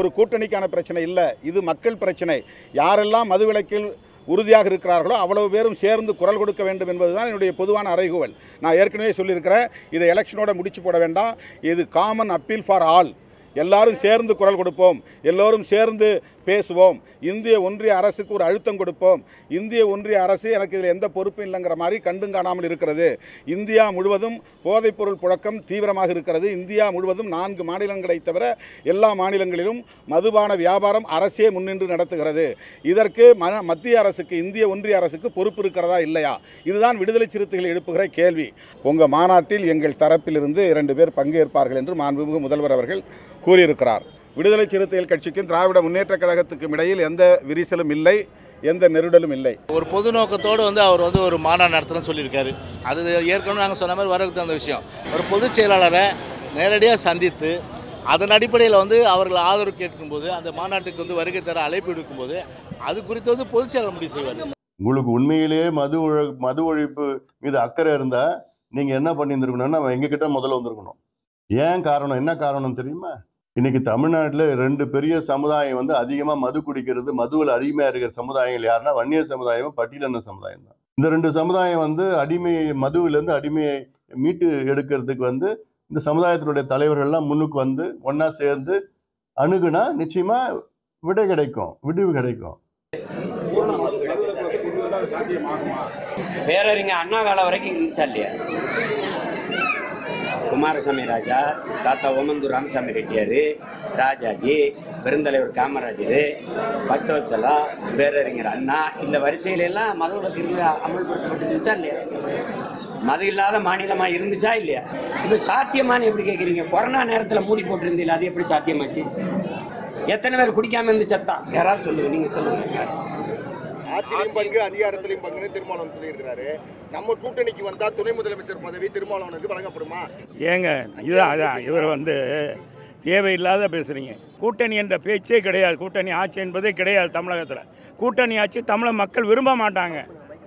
ஒரு கூட்டணிக்கான பிரச்சனை இல்லை இது மக்கள் பிரச்சனை யாரெல்லாம் மதுவிலக்கில் உறுதியாக இருக்கிறார்களோ அவ்வளவு பேரும் சேர்ந்து குரல் கொடுக்க வேண்டும் என்பதுதான் என்னுடைய பொதுவான அறைகூவல் நான் ஏற்கனவே சொல்லியிருக்கிறேன் இதை எலெக்ஷனோட முடிச்சு போட வேண்டாம் இது காமன் அப்பீல் ஃபார் ஆல் எல்லாரும் சேர்ந்து குரல் கொடுப்போம் எல்லோரும் சேர்ந்து பேசுவோம் இந்திய ஒன்றிய அரசுக்கு ஒரு அழுத்தம் கொடுப்போம் இந்திய ஒன்றிய அரசு எனக்கு இதில் எந்த பொறுப்பும் இல்லைங்கிற மாதிரி கண்டும் காணாமல் இருக்கிறது இந்தியா முழுவதும் போதைப்பொருள் புழக்கம் தீவிரமாக இருக்கிறது இந்தியா முழுவதும் நான்கு மாநிலங்களை தவிர எல்லா மாநிலங்களிலும் மதுபான வியாபாரம் அரசே முன்னின்று நடத்துகிறது இதற்கு மத்திய அரசுக்கு இந்திய ஒன்றிய அரசுக்கு பொறுப்பு இருக்கிறதா இல்லையா இதுதான் விடுதலை சிறுத்தைகள் எழுப்புகிற கேள்வி உங்கள் மாநாட்டில் எங்கள் தரப்பிலிருந்து இரண்டு பேர் பங்கேற்பார்கள் என்று மாண்புமிகு முதல்வர் அவர்கள் கூறியிருக்கிறார் விடுதலை சிறுத்தைகள் கட்சிக்கும் திராவிட முன்னேற்ற கழகத்துக்கும் இடையில் எந்த விரிசலும் இல்லை எந்த நெருடலும் இல்லை ஒரு பொது நோக்கத்தோடு வந்து அவர் வந்து ஒரு மாநாடு நடத்தணும்னு சொல்லியிருக்காரு அது ஏற்கனவே நாங்கள் சொன்ன மாதிரி வரவுக்கு தகுந்த விஷயம் ஒரு பொதுச் செயலாளரை நேரடியாக சந்தித்து அதன் அடிப்படையில் வந்து அவர்கள் ஆதரவு கேட்கும்போது அந்த மாநாட்டுக்கு வந்து வருகை தர அழைப்பு எடுக்கும்போது அது குறித்து வந்து பொதுச் செயலாளர் முடிவு செய்வார் உங்களுக்கு உண்மையிலேயே மது மது ஒழிப்பு மீது அக்கறை இருந்தால் நீங்கள் என்ன பண்ணியிருந்துருக்கணும்னா எங்ககிட்ட முதல்ல வந்திருக்கணும் ஏன் காரணம் என்ன காரணம் தெரியுமா இன்னைக்கு தமிழ்நாட்டில் ரெண்டு பெரிய சமுதாயம் வந்து அதிகமாக மது குடிக்கிறது மதுவில் அடிமையாக இருக்கிற சமுதாயங்கள் யாருன்னா வன்னியர் சமுதாயம் பட்டியலின சமுதாயம் தான் இந்த ரெண்டு சமுதாயம் வந்து அடிமையை மதுவிலேருந்து அடிமையை மீட்டு எடுக்கிறதுக்கு வந்து இந்த சமுதாயத்தினுடைய தலைவர்கள்லாம் முன்னுக்கு வந்து ஒன்றா சேர்ந்து அணுகுனா நிச்சயமாக விடை கிடைக்கும் விடுவு கிடைக்கும் பேரறிஞர் அண்ணா காலம் வரைக்கும் இருந்துச்சா இல்லையா குமாரசாமி ராஜா தாத்தா ஓமந்தூர் ராமசாமி ரெட்டியார் ராஜாஜி பெருந்தலைவர் காமராஜர் பக்தவச்சலா பேரறிஞர் அண்ணா இந்த வரிசையிலெல்லாம் மத அமல்படுத்தப்பட்டு அமல்படுத்தப்பட்டிருந்துச்சா இல்லையா மது இல்லாத மாநிலமாக இருந்துச்சா இல்லையா இப்போ சாத்தியமானு எப்படி கேட்குறீங்க கொரோனா நேரத்தில் மூடி போட்டிருந்தீங்களா அது எப்படி சாத்தியமாச்சு எத்தனை பேர் குடிக்காமல் இருந்துச்சு சத்தா யாராவது சொல்லுங்கள் நீங்கள் சொல்லுங்கள் ஆட்சியிலையும் பங்கு அதிகாரத்திலையும் பங்குன்னு திருமாவளவன் சொல்லியிருக்கிறாரு நம்ம கூட்டணிக்கு வந்தால் துணை முதலமைச்சர் பதவி திருமாவளவனுக்கு வழங்கப்படுமா ஏங்க இதுதான் அதான் இவர் வந்து தேவையில்லாத பேசுகிறீங்க கூட்டணி என்ற பேச்சே கிடையாது கூட்டணி ஆட்சி என்பதே கிடையாது தமிழகத்தில் கூட்டணி ஆட்சி தமிழக மக்கள் விரும்ப மாட்டாங்க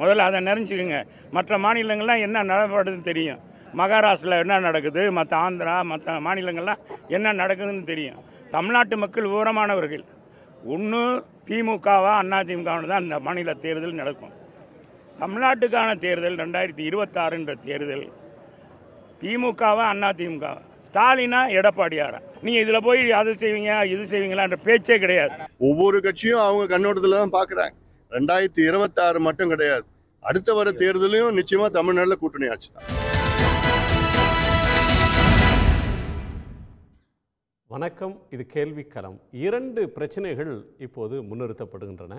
முதல்ல அதை நினச்சிக்கோங்க மற்ற மாநிலங்கள்லாம் என்ன நடப்படுதுன்னு தெரியும் மகாராஷ்டிரில் என்ன நடக்குது மற்ற ஆந்திரா மற்ற மாநிலங்கள்லாம் என்ன நடக்குதுன்னு தெரியும் தமிழ்நாட்டு மக்கள் விவரமானவர்கள் ஒன்று திமுகவா அண்ணா திமுகவானு தான் அந்த மாநில தேர்தல் நடக்கும் தமிழ்நாட்டுக்கான தேர்தல் ரெண்டாயிரத்தி இருபத்தாறுன்ற தேர்தல் திமுகவா அண்ணா திமுக ஸ்டாலினா எடப்பாடியாரா நீங்க இதில் போய் அது செய்வீங்க இது செய்வீங்களான்ற பேச்சே கிடையாது ஒவ்வொரு கட்சியும் அவங்க கண்ணோட்டத்தில் தான் பாக்குறாங்க ரெண்டாயிரத்தி இருபத்தாறு மட்டும் கிடையாது அடுத்த வர தேர்தலையும் நிச்சயமாக தமிழ்நாட்டில் கூட்டணி ஆட்சி தான் வணக்கம் இது கேள்விக்களம் இரண்டு பிரச்சனைகள் இப்போது முன்னிறுத்தப்படுகின்றன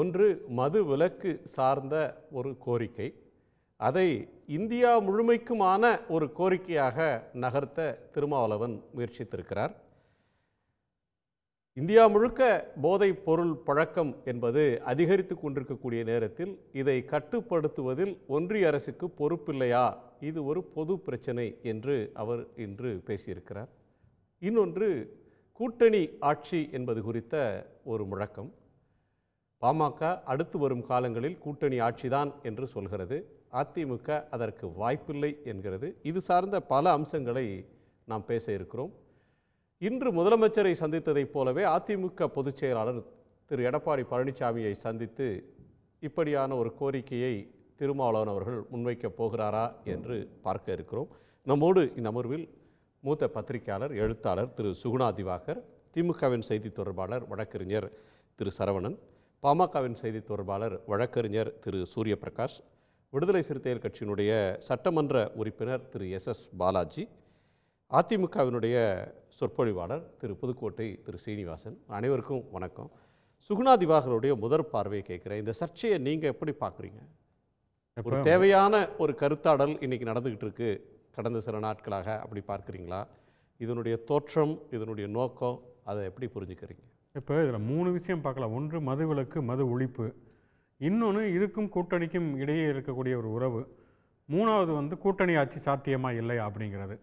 ஒன்று மது விலக்கு சார்ந்த ஒரு கோரிக்கை அதை இந்தியா முழுமைக்குமான ஒரு கோரிக்கையாக நகர்த்த திருமாவளவன் முயற்சித்திருக்கிறார் இந்தியா முழுக்க போதைப் பொருள் பழக்கம் என்பது அதிகரித்து கொண்டிருக்கக்கூடிய நேரத்தில் இதை கட்டுப்படுத்துவதில் ஒன்றிய அரசுக்கு பொறுப்பில்லையா இது ஒரு பொது பிரச்சனை என்று அவர் இன்று பேசியிருக்கிறார் இன்னொன்று கூட்டணி ஆட்சி என்பது குறித்த ஒரு முழக்கம் பாமக அடுத்து வரும் காலங்களில் கூட்டணி ஆட்சிதான் என்று சொல்கிறது அதிமுக அதற்கு வாய்ப்பில்லை என்கிறது இது சார்ந்த பல அம்சங்களை நாம் பேச இருக்கிறோம் இன்று முதலமைச்சரை சந்தித்ததைப் போலவே அதிமுக பொதுச் செயலாளர் திரு எடப்பாடி பழனிசாமியை சந்தித்து இப்படியான ஒரு கோரிக்கையை திருமாவளவன் அவர்கள் முன்வைக்கப் போகிறாரா என்று பார்க்க இருக்கிறோம் நம்மோடு இந்த அமர்வில் மூத்த பத்திரிகையாளர் எழுத்தாளர் திரு சுகுணா திவாகர் திமுகவின் செய்தி தொடர்பாளர் வழக்கறிஞர் திரு சரவணன் பாமகவின் செய்தி தொடர்பாளர் வழக்கறிஞர் திரு சூரிய பிரகாஷ் விடுதலை சிறுத்தைகள் கட்சியினுடைய சட்டமன்ற உறுப்பினர் திரு எஸ் எஸ் பாலாஜி அதிமுகவினுடைய சொற்பொழிவாளர் திரு புதுக்கோட்டை திரு சீனிவாசன் அனைவருக்கும் வணக்கம் சுகுணா திவாகருடைய முதற் பார்வையை கேட்குறேன் இந்த சர்ச்சையை நீங்கள் எப்படி பார்க்குறீங்க ஒரு தேவையான ஒரு கருத்தாடல் இன்றைக்கி நடந்துக்கிட்டு இருக்குது கடந்த சில நாட்களாக அப்படி பார்க்குறீங்களா இதனுடைய தோற்றம் இதனுடைய நோக்கம் அதை எப்படி புரிஞ்சுக்கிறீங்க இப்போ இதில் மூணு விஷயம் பார்க்கலாம் ஒன்று மது விலக்கு மது ஒழிப்பு இன்னொன்று இதுக்கும் கூட்டணிக்கும் இடையே இருக்கக்கூடிய ஒரு உறவு மூணாவது வந்து கூட்டணி ஆட்சி சாத்தியமாக இல்லை அப்படிங்கிறது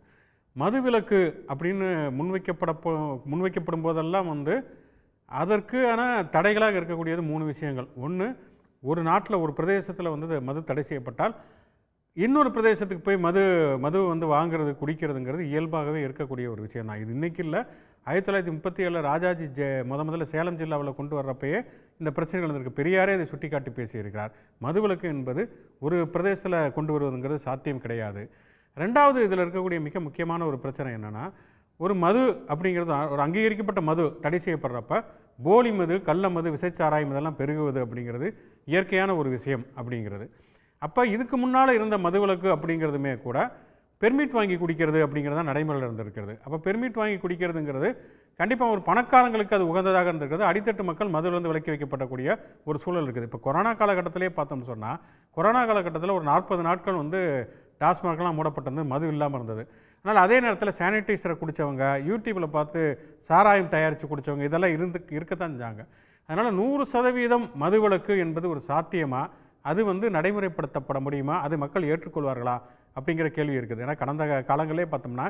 மது விளக்கு அப்படின்னு முன்வைக்கப்பட முன்வைக்கப்படும் போதெல்லாம் வந்து அதற்கு ஆனால் தடைகளாக இருக்கக்கூடியது மூணு விஷயங்கள் ஒன்று ஒரு நாட்டில் ஒரு பிரதேசத்தில் வந்து மது தடை செய்யப்பட்டால் இன்னொரு பிரதேசத்துக்கு போய் மது மது வந்து வாங்குறது குடிக்கிறதுங்கிறது இயல்பாகவே இருக்கக்கூடிய ஒரு விஷயம் தான் இது இன்றைக்கி இல்லை ஆயிரத்தி தொள்ளாயிரத்தி முப்பத்தி ஏழில் ராஜாஜி ஜெ முத முதல்ல சேலம் ஜில்லாவில் கொண்டு வர்றப்பயே இந்த பிரச்சனைகள் வந்திருக்கு பெரியாரே இதை சுட்டிக்காட்டி பேசியிருக்கிறார் மதுவிலக்கு என்பது ஒரு பிரதேசத்தில் கொண்டு வருவதுங்கிறது சாத்தியம் கிடையாது ரெண்டாவது இதில் இருக்கக்கூடிய மிக முக்கியமான ஒரு பிரச்சனை என்னென்னா ஒரு மது அப்படிங்கிறது ஒரு அங்கீகரிக்கப்பட்ட மது தடை செய்யப்படுறப்ப போலி மது கள்ள மது விசைச்சாராயம் இதெல்லாம் பெருகுவது அப்படிங்கிறது இயற்கையான ஒரு விஷயம் அப்படிங்கிறது அப்போ இதுக்கு முன்னால் இருந்த மதுவிலக்கு அப்படிங்கிறதுமே கூட பெர்மிட் வாங்கி குடிக்கிறது அப்படிங்கிறது தான் நடைமுறையில் இருந்திருக்கிறது அப்போ பெர்மிட் வாங்கி குடிக்கிறதுங்கிறது கண்டிப்பாக ஒரு பணக்காரங்களுக்கு அது உகந்ததாக இருந்திருக்கிறது அடித்தட்டு மக்கள் மதுவிலிருந்து விலக்கி வைக்கப்படக்கூடிய ஒரு சூழல் இருக்குது இப்போ கொரோனா காலகட்டத்திலே பார்த்தோம்னு சொன்னால் கொரோனா காலகட்டத்தில் ஒரு நாற்பது நாட்கள் வந்து டாஸ்மாக்லாம் மூடப்பட்டது மது இல்லாமல் இருந்தது ஆனால் அதே நேரத்தில் சானிடைசரை குடித்தவங்க யூடியூப்பில் பார்த்து சாராயம் தயாரித்து குடித்தவங்க இதெல்லாம் இருந்து இருக்கத்தான் செஞ்சாங்க அதனால் நூறு சதவீதம் மதுவிலக்கு என்பது ஒரு சாத்தியமாக அது வந்து நடைமுறைப்படுத்தப்பட முடியுமா அது மக்கள் ஏற்றுக்கொள்வார்களா அப்படிங்கிற கேள்வி இருக்குது ஏன்னா கடந்த காலங்களே பார்த்தோம்னா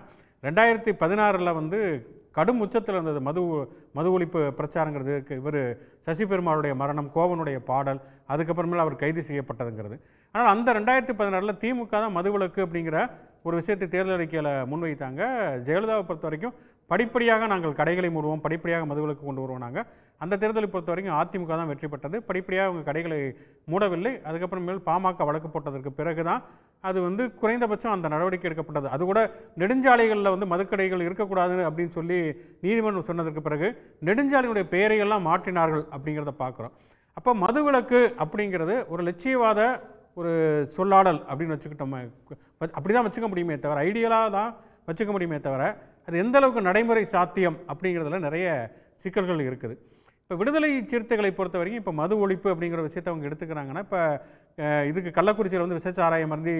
ரெண்டாயிரத்தி பதினாறில் வந்து கடும் உச்சத்தில் இருந்தது மது மது ஒழிப்பு பிரச்சாரங்கிறது இவர் சசி பெருமாளுடைய மரணம் கோவனுடைய பாடல் அதுக்கப்புறமேல அவர் கைது செய்யப்பட்டதுங்கிறது ஆனால் அந்த ரெண்டாயிரத்தி பதினாறில் திமுக தான் மதுவிலக்கு அப்படிங்கிற ஒரு விஷயத்தை தேர்தல் அறிக்கையில் முன்வைத்தாங்க ஜெயலலிதாவை பொறுத்த வரைக்கும் படிப்படியாக நாங்கள் கடைகளை மூடுவோம் படிப்படியாக மதுவிலக்கு கொண்டு வருவோம் நாங்கள் அந்த தேர்தலை பொறுத்த வரைக்கும் அதிமுக தான் வெற்றி பெற்றது படிப்படியாக அவங்க கடைகளை மூடவில்லை அதுக்கப்புறமேல் பாமக வழக்கு போட்டதற்கு பிறகு தான் அது வந்து குறைந்தபட்சம் அந்த நடவடிக்கை எடுக்கப்பட்டது அது கூட நெடுஞ்சாலைகளில் வந்து மதுக்கடைகள் இருக்கக்கூடாது அப்படின்னு சொல்லி நீதிமன்றம் சொன்னதற்கு பிறகு நெடுஞ்சாலையினுடைய பெயரையெல்லாம் மாற்றினார்கள் அப்படிங்கிறத பார்க்குறோம் அப்போ மதுவிலக்கு அப்படிங்கிறது ஒரு லட்சியவாத ஒரு சொல்லாடல் அப்படின்னு வச்சுக்கிட்டோம் அப்படி தான் வச்சுக்க முடியுமே தவிர ஐடியலாக தான் வச்சுக்க முடியுமே தவிர அது எந்த அளவுக்கு நடைமுறை சாத்தியம் அப்படிங்கிறதுல நிறைய சிக்கல்கள் இருக்குது இப்போ விடுதலை சிறுத்தைகளை பொறுத்த வரைக்கும் இப்போ மது ஒழிப்பு அப்படிங்கிற விஷயத்தை அவங்க எடுத்துக்கிறாங்கன்னா இப்போ இதுக்கு கள்ளக்குறிச்சியில் வந்து ஆராயம் இருந்து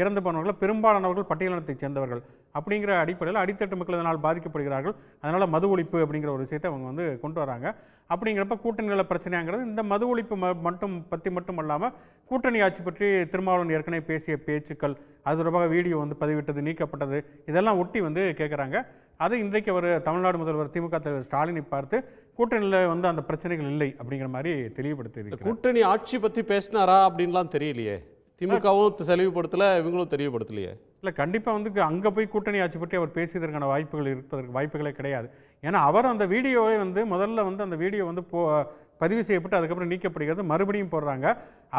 இறந்து போனவர்கள் பெரும்பாலானவர்கள் பட்டியலினத்தைச் சேர்ந்தவர்கள் அப்படிங்கிற அடிப்படையில் அடித்தட்டு மக்கள் இதனால் பாதிக்கப்படுகிறார்கள் அதனால் மது ஒழிப்பு அப்படிங்கிற ஒரு விஷயத்தை அவங்க வந்து கொண்டு வராங்க அப்படிங்கிறப்ப கூட்டணி நில பிரச்சனையாங்கிறது இந்த மது ஒழிப்பு ம மட்டும் பற்றி மட்டும் அல்லாமல் கூட்டணி ஆட்சி பற்றி திருமாவளவன் ஏற்கனவே பேசிய பேச்சுக்கள் அது தொடர்பாக வீடியோ வந்து பதிவிட்டது நீக்கப்பட்டது இதெல்லாம் ஒட்டி வந்து கேட்குறாங்க அது இன்றைக்கு அவர் தமிழ்நாடு முதல்வர் திமுக தலைவர் ஸ்டாலினை பார்த்து கூட்டணியில் வந்து அந்த பிரச்சனைகள் இல்லை அப்படிங்கிற மாதிரி தெளிவுபடுத்தி கூட்டணி ஆட்சி பற்றி பேசினாரா அப்படின்லாம் தெரியலையே திமுகவும் தெளிவுபடுத்தல இவங்களும் தெளிவுபடுத்தலையே இல்லை கண்டிப்பாக வந்து அங்கே போய் கூட்டணி ஆட்சி பற்றி அவர் பேசியதற்கான வாய்ப்புகள் இருப்பதற்கு வாய்ப்புகளே கிடையாது ஏன்னா அவர் அந்த வீடியோவை வந்து முதல்ல வந்து அந்த வீடியோ வந்து போ பதிவு செய்யப்பட்டு அதுக்கப்புறம் நீக்கப்படுகிறது மறுபடியும் போடுறாங்க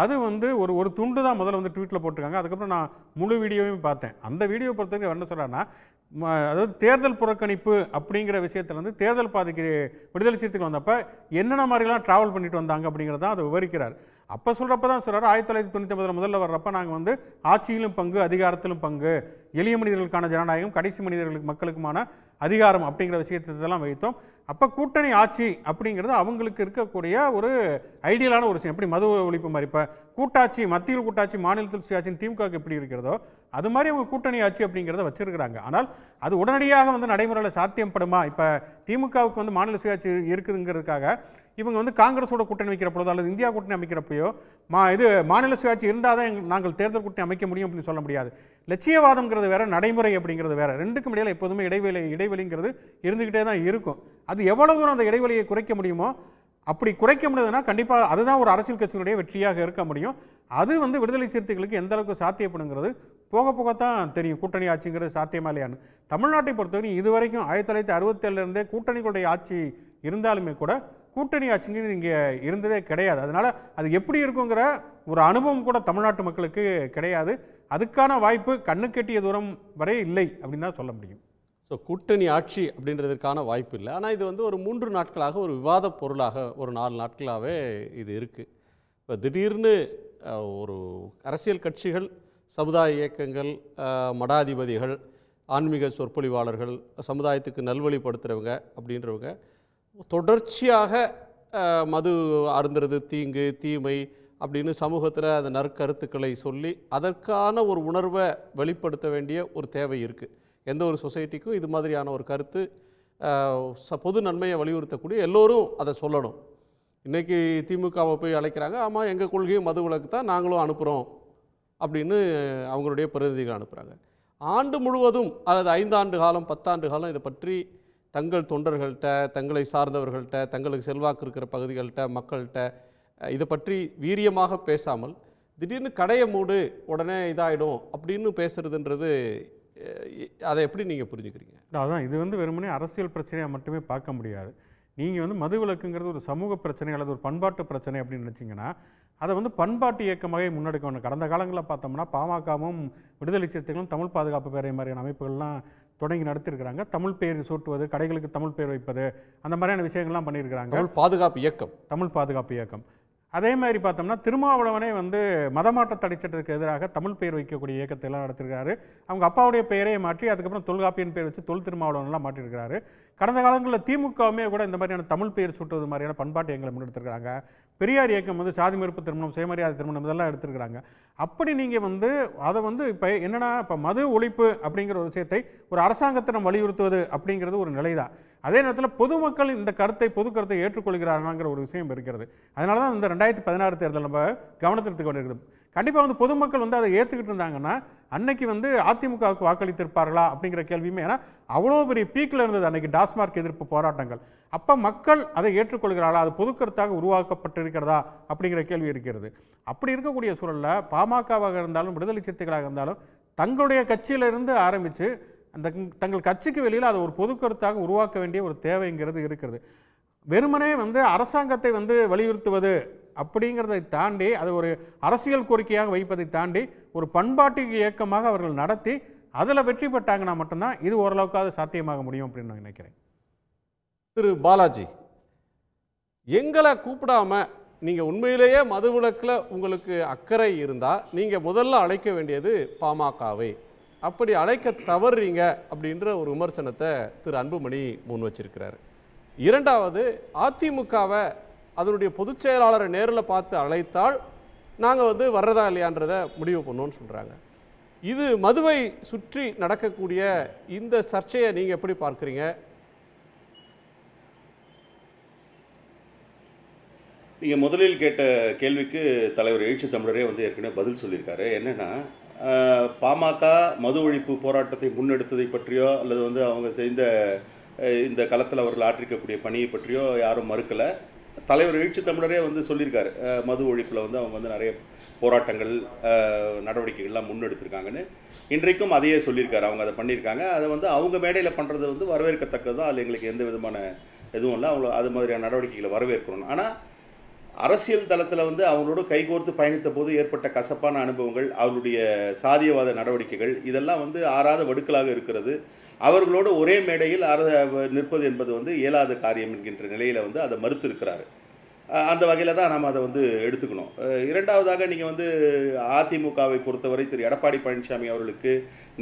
அது வந்து ஒரு ஒரு துண்டு தான் முதல்ல வந்து ட்வீட்டில் போட்டிருக்காங்க அதுக்கப்புறம் நான் முழு வீடியோவையும் பார்த்தேன் அந்த வீடியோ பொறுத்தவரைக்கும் என்ன சொல்கிறேன்னா அதாவது தேர்தல் புறக்கணிப்பு அப்படிங்கிற விஷயத்தில் வந்து தேர்தல் பாதைக்கு விடுதலை சிறுத்தைகள் வந்தப்போ என்னென்ன மாதிரிலாம் ட்ராவல் பண்ணிட்டு வந்தாங்க அப்படிங்கிறத அதை விவரிக்கிறார் அப்போ சொல்கிறப்ப தான் சொல்கிறார் ஆயிரத்தி தொள்ளாயிரத்தி தொண்ணூற்றி ஒன்பதில் முதல்ல வர்றப்ப நாங்கள் வந்து ஆட்சியிலும் பங்கு அதிகாரத்திலும் பங்கு எளிய மனிதர்களுக்கான ஜனநாயகம் கடைசி மனிதர்களுக்கு மக்களுக்குமான அதிகாரம் அப்படிங்கிற விஷயத்தெல்லாம் வைத்தோம் அப்போ கூட்டணி ஆட்சி அப்படிங்கிறது அவங்களுக்கு இருக்கக்கூடிய ஒரு ஐடியலான ஒரு விஷயம் எப்படி மது ஒழிப்பு மாதிரி இப்போ கூட்டாட்சி மத்தியில் கூட்டாட்சி மாநிலத்தில் சுயாட்சின்னு திமுகவுக்கு எப்படி இருக்கிறதோ அது மாதிரி அவங்க கூட்டணி ஆட்சி அப்படிங்கிறத வச்சுருக்கிறாங்க ஆனால் அது உடனடியாக வந்து நடைமுறையில் சாத்தியப்படுமா இப்போ திமுகவுக்கு வந்து மாநில சுயாட்சி இருக்குதுங்கிறதுக்காக இவங்க வந்து காங்கிரஸோட கூட்டணி வைக்கிறப்போ அல்லது இந்தியா கூட்டணி அமைக்கிறப்பையோ மா இது மாநில சுயாட்சி இருந்தால் தான் நாங்கள் தேர்தல் கூட்டணி அமைக்க முடியும் அப்படின்னு சொல்ல முடியாது லட்சியவாதம்ங்கிறது வேறு நடைமுறை அப்படிங்கிறது வேறு ரெண்டுக்கும் இடையில் எப்போதுமே இடைவெளி இடைவெளிங்கிறது இருந்துக்கிட்டே தான் இருக்கும் அது எவ்வளோ தூரம் அந்த இடைவெளியை குறைக்க முடியுமோ அப்படி குறைக்க முடியாதுன்னா கண்டிப்பாக அதுதான் ஒரு அரசியல் கட்சியினுடைய வெற்றியாக இருக்க முடியும் அது வந்து விடுதலை சிறுத்தைகளுக்கு எந்த அளவுக்கு சாத்தியப்படுங்கிறது போக போக தான் தெரியும் கூட்டணி ஆட்சிங்கிறது சாத்தியமா இல்லையான்னு தமிழ்நாட்டை பொறுத்தவரைக்கும் இதுவரைக்கும் ஆயிரத்தி தொள்ளாயிரத்தி அறுபத்தேழுலேருந்தே கூட்டணிகளுடைய ஆட்சி இருந்தாலுமே கூட கூட்டணி ஆட்சிங்கிறது இங்கே இருந்ததே கிடையாது அதனால் அது எப்படி இருக்குங்கிற ஒரு அனுபவம் கூட தமிழ்நாட்டு மக்களுக்கு கிடையாது அதுக்கான வாய்ப்பு கண்ணு கெட்டிய தூரம் வரை இல்லை அப்படின்னு தான் சொல்ல முடியும் ஸோ கூட்டணி ஆட்சி அப்படின்றதுக்கான வாய்ப்பு இல்லை ஆனால் இது வந்து ஒரு மூன்று நாட்களாக ஒரு விவாத பொருளாக ஒரு நாலு நாட்களாகவே இது இருக்குது இப்போ திடீர்னு ஒரு அரசியல் கட்சிகள் சமுதாய இயக்கங்கள் மடாதிபதிகள் ஆன்மீக சொற்பொழிவாளர்கள் சமுதாயத்துக்கு நல்வழிப்படுத்துகிறவங்க அப்படின்றவங்க தொடர்ச்சியாக மது அருந்துறது தீங்கு தீமை அப்படின்னு சமூகத்தில் அந்த நற்கருத்துக்களை சொல்லி அதற்கான ஒரு உணர்வை வெளிப்படுத்த வேண்டிய ஒரு தேவை இருக்குது எந்த ஒரு சொசைட்டிக்கும் இது மாதிரியான ஒரு கருத்து பொது நன்மையை வலியுறுத்தக்கூடிய எல்லோரும் அதை சொல்லணும் இன்றைக்கி திமுகவை போய் அழைக்கிறாங்க ஆமாம் எங்கள் கொள்கையும் மது விளக்கு தான் நாங்களும் அனுப்புகிறோம் அப்படின்னு அவங்களுடைய பிரதிநிதிகள் அனுப்புகிறாங்க ஆண்டு முழுவதும் அல்லது ஐந்தாண்டு காலம் பத்தாண்டு காலம் இதை பற்றி தங்கள் தொண்டர்கள்ட்ட தங்களை சார்ந்தவர்கள்ட்ட தங்களுக்கு செல்வாக்கு இருக்கிற பகுதிகள்கிட்ட மக்கள்கிட்ட இதை பற்றி வீரியமாக பேசாமல் திடீர்னு கடையை மூடு உடனே இதாகிடும் அப்படின்னு பேசுகிறதுன்றது அதை எப்படி நீங்கள் புரிஞ்சுக்கிறீங்க அதான் இது வந்து வெறுமனே அரசியல் பிரச்சனையாக மட்டுமே பார்க்க முடியாது நீங்கள் வந்து மது ஒரு சமூக பிரச்சனை அல்லது ஒரு பண்பாட்டு பிரச்சனை அப்படின்னு நினச்சிங்கன்னா அதை வந்து பண்பாட்டு முன்னெடுக்க வேணும் கடந்த காலங்களில் பார்த்தோம்னா பாமகவும் விடுதலை சிறுத்தைகளும் தமிழ் பாதுகாப்பு பேரை மாதிரியான அமைப்புகள்லாம் தொடங்கி நடத்திருக்கிறாங்க தமிழ் பெயர் சூட்டுவது கடைகளுக்கு தமிழ் பெயர் வைப்பது அந்த மாதிரியான விஷயங்கள்லாம் பண்ணியிருக்கிறாங்க தமிழ் பாதுகாப்பு இயக்கம் தமிழ் பாதுகாப்பு இயக்கம் அதே மாதிரி பார்த்தோம்னா திருமாவளவனே வந்து மதமாற்ற தடை சட்டத்துக்கு எதிராக தமிழ் பெயர் வைக்கக்கூடிய இயக்கத்தை எல்லாம் நடத்திருக்காரு அவங்க அப்பாவுடைய பெயரே மாற்றி அதுக்கப்புறம் தொல்காப்பியன் பெயர் வச்சு தொல் திருமாவளவன்லாம் மாற்றிருக்கிறாரு கடந்த காலங்களில் திமுகவுமே கூட இந்த மாதிரியான தமிழ் பெயர் சுட்டுவது மாதிரியான பண்பாட்டு எங்களை முன்னெடுத்திருக்கிறாங்க பெரியார் இயக்கம் வந்து சாதி மறுப்பு திருமணம் சுயமரியாதை திருமணம் இதெல்லாம் எடுத்துருக்குறாங்க அப்படி நீங்கள் வந்து அதை வந்து இப்போ என்னென்னா இப்போ மது ஒழிப்பு அப்படிங்கிற ஒரு விஷயத்தை ஒரு அரசாங்கத்திடம் வலியுறுத்துவது அப்படிங்கிறது ஒரு நிலை தான் அதே நேரத்தில் பொதுமக்கள் இந்த கருத்தை பொது கருத்தை ஏற்றுக்கொள்கிறார்களாங்கிற ஒரு விஷயம் இருக்கிறது அதனால தான் இந்த ரெண்டாயிரத்தி பதினாறு தேர்தல் நம்ம கவனத்திற்கு கொண்டிருக்கிறது கண்டிப்பாக வந்து பொதுமக்கள் வந்து அதை ஏற்றுக்கிட்டு இருந்தாங்கன்னா அன்னைக்கு வந்து அதிமுகவுக்கு வாக்களித்திருப்பார்களா அப்படிங்கிற கேள்வியுமே ஏன்னா அவ்வளோ பெரிய பீக்கில் இருந்தது அன்னைக்கு டாஸ்மார்க் எதிர்ப்பு போராட்டங்கள் அப்போ மக்கள் அதை ஏற்றுக்கொள்கிறார்களா அது பொதுக்கருத்தாக உருவாக்கப்பட்டிருக்கிறதா அப்படிங்கிற கேள்வி இருக்கிறது அப்படி இருக்கக்கூடிய சூழலில் பாமகவாக இருந்தாலும் விடுதலை சிறுத்தைகளாக இருந்தாலும் தங்களுடைய கட்சியிலிருந்து ஆரம்பித்து அந்த தங்கள் கட்சிக்கு வெளியில் அதை ஒரு பொதுக்கருத்தாக உருவாக்க வேண்டிய ஒரு தேவைங்கிறது இருக்கிறது வெறுமனே வந்து அரசாங்கத்தை வந்து வலியுறுத்துவது அப்படிங்கிறதை தாண்டி அது ஒரு அரசியல் கோரிக்கையாக வைப்பதை தாண்டி ஒரு பண்பாட்டு இயக்கமாக அவர்கள் நடத்தி அதில் வெற்றி பெற்றாங்கன்னா மட்டும்தான் இது ஓரளவுக்காவது சாத்தியமாக முடியும் அப்படின்னு நான் நினைக்கிறேன் திரு பாலாஜி எங்களை கூப்பிடாம நீங்கள் உண்மையிலேயே மதுவிலக்கில் உங்களுக்கு அக்கறை இருந்தால் நீங்கள் முதல்ல அழைக்க வேண்டியது பாமகவை அப்படி அழைக்க தவறுறீங்க அப்படின்ற ஒரு விமர்சனத்தை திரு அன்புமணி முன் வச்சிருக்கிறார் இரண்டாவது அதிமுகவை அதனுடைய பொதுச் செயலாளரை நேரில் பார்த்து அழைத்தால் நாங்கள் வந்து வர்றதா இல்லையான்றதை முடிவு பண்ணோன்னு சொல்கிறாங்க இது மதுவை சுற்றி நடக்கக்கூடிய இந்த சர்ச்சையை நீங்கள் எப்படி பார்க்குறீங்க நீங்கள் முதலில் கேட்ட கேள்விக்கு தலைவர் எழுச்சி தமிழரே வந்து ஏற்கனவே பதில் சொல்லியிருக்காரு என்னென்னா பாமக மது ஒழிப்பு போராட்டத்தை முன்னெடுத்ததை பற்றியோ அல்லது வந்து அவங்க செய்த இந்த களத்தில் அவர்கள் ஆற்றிருக்கக்கூடிய பணியை பற்றியோ யாரும் மறுக்கலை தலைவர் எழுச்சி தமிழரே வந்து சொல்லியிருக்காரு மது ஒழிப்பில் வந்து அவங்க வந்து நிறைய போராட்டங்கள் நடவடிக்கைகள்லாம் முன்னெடுத்திருக்காங்கன்னு இன்றைக்கும் அதையே சொல்லியிருக்காரு அவங்க அதை பண்ணியிருக்காங்க அதை வந்து அவங்க மேடையில் பண்ணுறது வந்து வரவேற்கத்தக்கது தான் அது எங்களுக்கு எந்த விதமான எதுவும் இல்லை அவங்க அது மாதிரியான நடவடிக்கைகளை வரவேற்கணும் ஆனால் அரசியல் தளத்தில் வந்து அவங்களோட கைகோர்த்து பயணித்த போது ஏற்பட்ட கசப்பான அனுபவங்கள் அவருடைய சாதியவாத நடவடிக்கைகள் இதெல்லாம் வந்து ஆறாத வடுக்கலாக இருக்கிறது அவர்களோடு ஒரே மேடையில் நிற்பது என்பது வந்து இயலாத காரியம் என்கின்ற நிலையில் வந்து அதை மறுத்திருக்கிறாரு அந்த வகையில் தான் நாம் அதை வந்து எடுத்துக்கணும் இரண்டாவதாக நீங்கள் வந்து அதிமுகவை பொறுத்தவரை திரு எடப்பாடி பழனிசாமி அவர்களுக்கு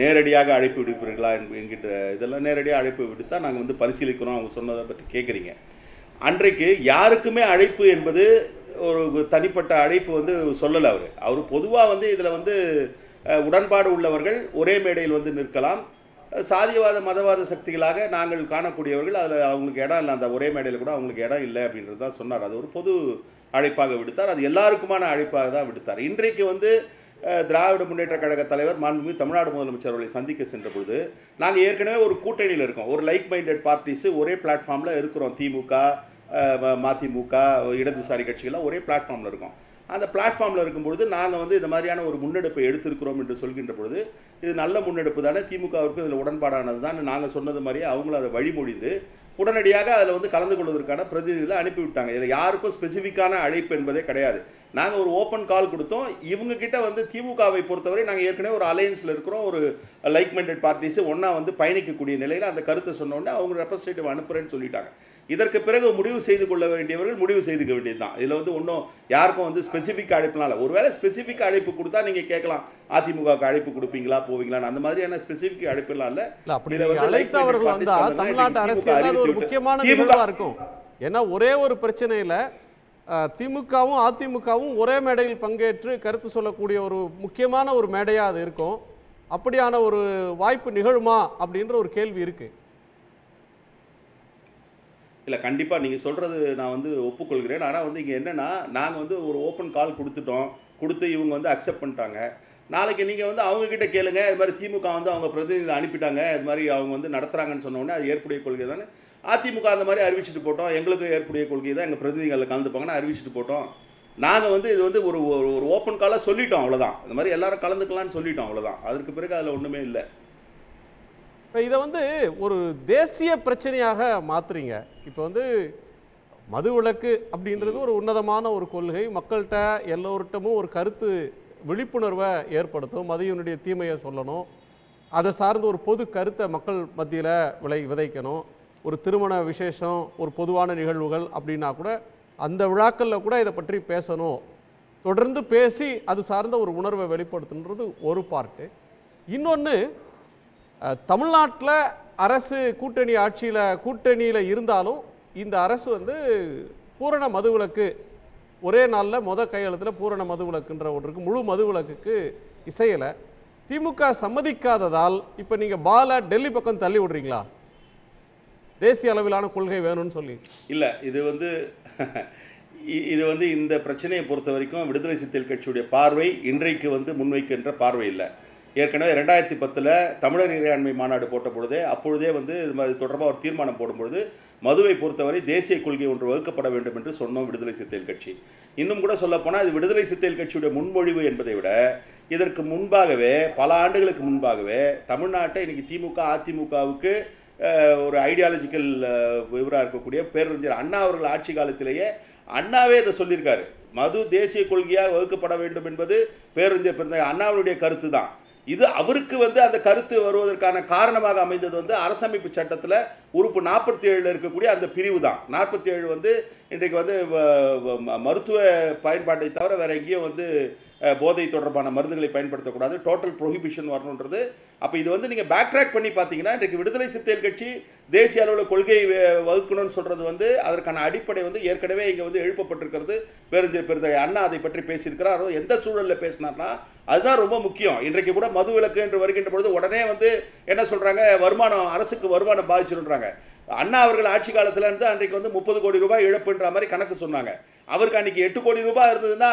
நேரடியாக அழைப்பு விடுப்பீர்களா என்கின்ற இதெல்லாம் நேரடியாக அழைப்பு விடுத்தால் நாங்கள் வந்து பரிசீலிக்கிறோம் அவங்க சொன்னதை பற்றி கேட்குறீங்க அன்றைக்கு யாருக்குமே அழைப்பு என்பது ஒரு தனிப்பட்ட அழைப்பு வந்து சொல்லலை அவர் அவர் பொதுவாக வந்து இதில் வந்து உடன்பாடு உள்ளவர்கள் ஒரே மேடையில் வந்து நிற்கலாம் சாதியவாத மதவாத சக்திகளாக நாங்கள் காணக்கூடியவர்கள் அதில் அவங்களுக்கு இடம் இல்லை அந்த ஒரே மேடையில் கூட அவங்களுக்கு இடம் இல்லை அப்படின்றது தான் சொன்னார் அது ஒரு பொது அழைப்பாக விடுத்தார் அது எல்லாருக்குமான அழைப்பாக தான் விடுத்தார் இன்றைக்கு வந்து திராவிட முன்னேற்ற கழக தலைவர் மாண்புமிகு தமிழ்நாடு முதலமைச்சர் அவர்களை சந்திக்க சென்ற பொழுது நாங்கள் ஏற்கனவே ஒரு கூட்டணியில் இருக்கோம் ஒரு லைக் மைண்டட் பார்ட்டிஸு ஒரே பிளாட்ஃபார்மில் இருக்கிறோம் திமுக மதிமுக இடதுசாரி கட்சிகள்லாம் ஒரே பிளாட்ஃபார்மில் இருக்கோம் அந்த பிளாட்ஃபார்மில் இருக்கும்பொழுது நாங்கள் வந்து இந்த மாதிரியான ஒரு முன்னெடுப்பை எடுத்திருக்கிறோம் என்று சொல்கின்ற பொழுது இது நல்ல முன்னெடுப்பு தானே திமுகவிற்கு இதில் உடன்பாடானது தான் நாங்கள் சொன்னது மாதிரியே அவங்களும் அதை வழிமொழிந்து உடனடியாக அதில் வந்து கலந்து கொள்வதற்கான பிரதிநிதிகளை அனுப்பிவிட்டாங்க இதில் யாருக்கும் ஸ்பெசிஃபிக்கான அழைப்பு என்பதே கிடையாது நாங்கள் ஒரு ஓப்பன் கால் கொடுத்தோம் இவங்கக்கிட்ட வந்து திமுகவை பொறுத்தவரை நாங்கள் ஏற்கனவே ஒரு அலையன்ஸில் இருக்கிறோம் ஒரு லைக் மைண்டட் பார்ட்டிஸு ஒன்றா வந்து பயணிக்கக்கூடிய நிலையில் அந்த கருத்தை சொன்னோடனே அவங்க ரெப்ரஸன்டேட்டிவ் அனுப்புகிறேன்னு சொல்லிட்டாங்க இதற்கு பிறகு முடிவு செய்து கொள்ள வேண்டியவர்கள் முடிவு செய்துக்க வேண்டியது தான் இதில் வந்து ஒன்றும் யாருக்கும் வந்து ஸ்பெசிஃபிக் அழைப்புனால ஒருவேளை ஸ்பெசிஃபிக் அழைப்பு கொடுத்தா நீங்கள் கேட்கலாம் அதிமுகவுக்கு அழைப்பு கொடுப்பீங்களா போவீங்களான்னு அந்த மாதிரியான ஸ்பெசிஃபிக் அழைப்புலாம் இல்லை அப்படி தமிழ்நாட்டு ஒரு முக்கியமான இருக்கும் ஏன்னா ஒரே ஒரு பிரச்சனையில் திமுகவும் அதிமுகவும் ஒரே மேடையில் பங்கேற்று கருத்து சொல்லக்கூடிய ஒரு முக்கியமான ஒரு மேடையாக அது இருக்கும் அப்படியான ஒரு வாய்ப்பு நிகழுமா அப்படின்ற ஒரு கேள்வி இருக்குது இல்லை கண்டிப்பாக நீங்கள் சொல்கிறது நான் வந்து ஒப்புக்கொள்கிறேன் ஆனால் வந்து இங்கே என்னென்னா நாங்கள் வந்து ஒரு ஓப்பன் கால் கொடுத்துட்டோம் கொடுத்து இவங்க வந்து அக்செப்ட் பண்ணிட்டாங்க நாளைக்கு நீங்கள் வந்து அவங்கக்கிட்ட கேளுங்க இது மாதிரி திமுக வந்து அவங்க பிரதிநிதி அனுப்பிட்டாங்க இது மாதிரி அவங்க வந்து நடத்துகிறாங்கன்னு சொன்னோடனே அது ஏற்புடைய கொள்கை தானே அதிமுக அந்த மாதிரி அறிவிச்சுட்டு போட்டோம் எங்களுக்கு ஏற்புடைய கொள்கை தான் எங்கள் பிரதிநிதிகளில் கலந்துப்பாங்கன்னு அறிவிச்சுட்டு போட்டோம் நாங்கள் வந்து இது வந்து ஒரு ஒரு ஓப்பன் காலாக சொல்லிட்டோம் அவ்வளோதான் இந்த மாதிரி எல்லாரும் கலந்துக்கலாம்னு சொல்லிட்டோம் அவ்வளோதான் அதற்கு பிறகு அதில் ஒன்றுமே இல்லை இப்போ இதை வந்து ஒரு தேசிய பிரச்சனையாக மாற்றுறீங்க இப்போ வந்து மது விளக்கு அப்படின்றது ஒரு உன்னதமான ஒரு கொள்கை மக்கள்கிட்ட எல்லோர்கிட்டமும் ஒரு கருத்து விழிப்புணர்வை ஏற்படுத்தும் மதியனுடைய தீமையை சொல்லணும் அதை சார்ந்து ஒரு பொது கருத்தை மக்கள் மத்தியில் விளை விதைக்கணும் ஒரு திருமண விசேஷம் ஒரு பொதுவான நிகழ்வுகள் அப்படின்னா கூட அந்த விழாக்களில் கூட இதை பற்றி பேசணும் தொடர்ந்து பேசி அது சார்ந்த ஒரு உணர்வை வெளிப்படுத்துன்றது ஒரு பார்ட்டு இன்னொன்று தமிழ்நாட்டில் அரசு கூட்டணி ஆட்சியில் கூட்டணியில் இருந்தாலும் இந்த அரசு வந்து பூரண மதுவிலக்கு ஒரே நாளில் மொத கையெழுத்தில் பூரண மதுவிலக்குன்ற ஒன்றுக்கு முழு மதுவிலக்குக்கு இசையலை திமுக சம்மதிக்காததால் இப்போ நீங்கள் பாலை டெல்லி பக்கம் தள்ளி விடுறீங்களா தேசிய அளவிலான கொள்கை வேணும்னு சொல்லி இல்லை இது வந்து இது வந்து இந்த பிரச்சனையை பொறுத்த வரைக்கும் விடுதலை சிறுத்தைகள் கட்சியுடைய பார்வை இன்றைக்கு வந்து முன்வைக்கின்ற பார்வை இல்லை ஏற்கனவே ரெண்டாயிரத்தி பத்தில் தமிழர் இறையாண்மை மாநாடு போட்ட பொழுதே அப்பொழுதே வந்து இது மாதிரி தொடர்பாக ஒரு தீர்மானம் போடும்பொழுது மதுவை பொறுத்தவரை தேசிய கொள்கை ஒன்று வகுக்கப்பட வேண்டும் என்று சொன்னோம் விடுதலை சிறுத்தைகள் கட்சி இன்னும் கூட சொல்லப்போனால் இது விடுதலை சிறுத்தைகள் கட்சியுடைய முன்மொழிவு என்பதை விட இதற்கு முன்பாகவே பல ஆண்டுகளுக்கு முன்பாகவே தமிழ்நாட்டை இன்னைக்கு திமுக அதிமுகவுக்கு ஒரு ஐடியாலஜிக்கல் விவராக இருக்கக்கூடிய பேரறிஞர் அண்ணா அவர்கள் ஆட்சி காலத்திலேயே அண்ணாவே இதை சொல்லியிருக்காரு மது தேசிய கொள்கையாக வகுக்கப்பட வேண்டும் என்பது பேரறிஞர் பிறந்த அண்ணாவுடைய கருத்து தான் இது அவருக்கு வந்து அந்த கருத்து வருவதற்கான காரணமாக அமைந்தது வந்து அரசமைப்பு சட்டத்தில் உறுப்பு நாற்பத்தி ஏழில் இருக்கக்கூடிய அந்த பிரிவு தான் நாற்பத்தி ஏழு வந்து இன்றைக்கு வந்து மருத்துவ பயன்பாட்டை தவிர வேறு எங்கேயும் வந்து போதை தொடர்பான மருந்துகளை பயன்படுத்தக்கூடாது டோட்டல் ப்ரொஹிபிஷன் வரணுன்றது அப்போ இது வந்து நீங்கள் பேக் ட்ராக் பண்ணி பார்த்தீங்கன்னா இன்றைக்கு விடுதலை சிறுத்தைகள் கட்சி தேசிய அளவில் கொள்கையை வகுக்கணும்னு சொல்கிறது வந்து அதற்கான அடிப்படை வந்து ஏற்கனவே இங்கே வந்து எழுப்பப்பட்டிருக்கிறது பெருந்த பெருந்த அண்ணா அதை பற்றி பேசியிருக்கிறார் எந்த சூழலில் பேசினார்னா அதுதான் ரொம்ப முக்கியம் இன்றைக்கு கூட மது விலக்கு என்று வருகின்ற பொழுது உடனே வந்து என்ன சொல்கிறாங்க வருமானம் அரசுக்கு வருமானம் பாதிச்சிருன்றாங்க சொன்னாங்க அண்ணா அவர்கள் ஆட்சி காலத்துல இருந்து அன்றைக்கு வந்து முப்பது கோடி ரூபாய் இழப்புன்ற மாதிரி கணக்கு சொன்னாங்க அவருக்கு அன்றைக்கி எட்டு கோடி ரூபாய் இருந்ததுன்னா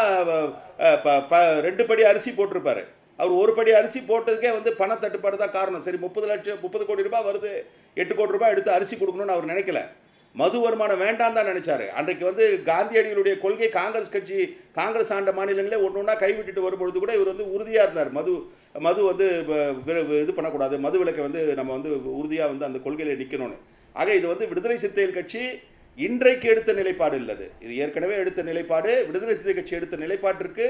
ரெண்டு படி அரிசி போட்டிருப்பாரு அவர் ஒரு படி அரிசி போட்டதுக்கே வந்து பணத்தட்டுப்பாடு தான் காரணம் சரி முப்பது லட்சம் முப்பது கோடி ரூபாய் வருது எட்டு கோடி ரூபாய் எடுத்து அரிசி கொடுக்கணும்னு அவர் நினைக்கல மது வருமானம் வேண்டாம் தான் நினச்சாரு அன்றைக்கு வந்து காந்தியடிகளுடைய கொள்கை காங்கிரஸ் கட்சி காங்கிரஸ் ஆண்ட மாநிலங்களே ஒன்று ஒன்றா கைவிட்டுட்டு வரும்பொழுது கூட இவர் வந்து உறுதியாக இருந்தார் மது மது வந்து இது பண்ணக்கூடாது மது விளக்கை வந்து நம்ம வந்து உறுதியாக வந்து அந்த கொள்கையில் நிற்கணும்னு ஆக இது வந்து விடுதலை சிறுத்தைகள் கட்சி இன்றைக்கு எடுத்த நிலைப்பாடு இல்லது இது ஏற்கனவே எடுத்த நிலைப்பாடு விடுதலை சிறுத்தை கட்சி எடுத்த நிலைப்பாட்டிற்கு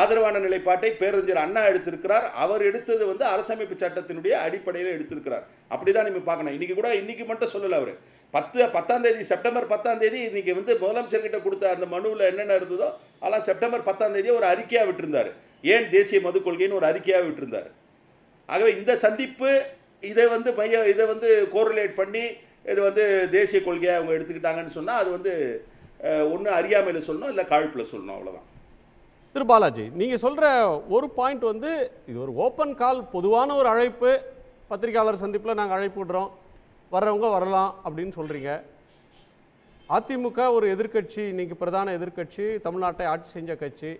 ஆதரவான நிலைப்பாட்டை பேரறிஞர் அண்ணா எடுத்திருக்கிறார் அவர் எடுத்தது வந்து அரசமைப்பு சட்டத்தினுடைய அடிப்படையில் எடுத்திருக்கிறார் அப்படி தான் நீங்கள் பார்க்கணும் இன்றைக்கி கூட இன்றைக்கி மட்டும் சொல்லலை அவர் பத்து பத்தாம் தேதி செப்டம்பர் பத்தாம் தேதி இன்றைக்கி வந்து முதலமைச்சர்கிட்ட கொடுத்த அந்த மனுவில் என்னென்ன இருந்ததோ அதெல்லாம் செப்டம்பர் பத்தாம் தேதியை ஒரு அறிக்கையாக விட்டுருந்தார் ஏன் தேசிய மது கொள்கைன்னு ஒரு அறிக்கையாக விட்டுருந்தார் ஆகவே இந்த சந்திப்பு இதை வந்து மைய இதை வந்து கோரிலேட் பண்ணி இது வந்து தேசிய கொள்கையை அவங்க எடுத்துக்கிட்டாங்கன்னு சொன்னால் அது வந்து ஒன்று அறியாமையில் சொல்லணும் இல்லை காழ்ப்பில் சொல்லணும் அவ்வளோதான் திரு பாலாஜி நீங்கள் சொல்கிற ஒரு பாயிண்ட் வந்து இது ஒரு ஓப்பன் கால் பொதுவான ஒரு அழைப்பு பத்திரிகையாளர் சந்திப்பில் நாங்கள் அழைப்பு விடுறோம் வர்றவங்க வரலாம் அப்படின்னு சொல்கிறீங்க அதிமுக ஒரு எதிர்கட்சி இன்னைக்கு பிரதான எதிர்கட்சி தமிழ்நாட்டை ஆட்சி செஞ்ச கட்சி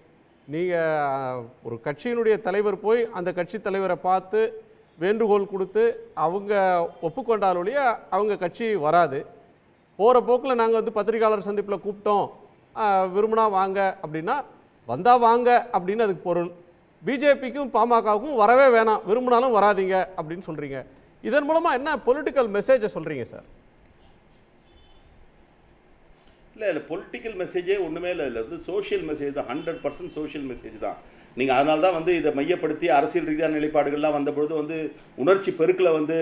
நீங்கள் ஒரு கட்சியினுடைய தலைவர் போய் அந்த கட்சி தலைவரை பார்த்து வேண்டுகோள் கொடுத்து அவங்க ஒப்புக்கொண்டாலொழிய அவங்க கட்சி வராது போகிற போக்கில் நாங்கள் வந்து பத்திரிகையாளர் சந்திப்பில் கூப்பிட்டோம் விரும்பினா வாங்க அப்படின்னா வந்தால் வாங்க அப்படின்னு அதுக்கு பொருள் பிஜேபிக்கும் பாமகவுக்கும் வரவே வேணாம் விரும்பினாலும் வராதிங்க அப்படின்னு சொல்கிறீங்க இதன் மூலமாக என்ன பொலிட்டிக்கல் மெசேஜை சொல்கிறீங்க சார் இல்லை இல்லை பொலிட்டிக்கல் மெசேஜே ஒன்றுமே இல்லை இல்லை வந்து சோஷியல் மெசேஜ் தான் ஹண்ட்ரட் பர்சன்ட் சோஷியல் மெசேஜ் தான் நீங்கள் அதனால தான் வந்து இதை மையப்படுத்தி அரசியல் ரீதியான நிலைப்பாடுகள்லாம் வந்தபொழுது வந்து உணர்ச்சி பெருக்கில் வந்து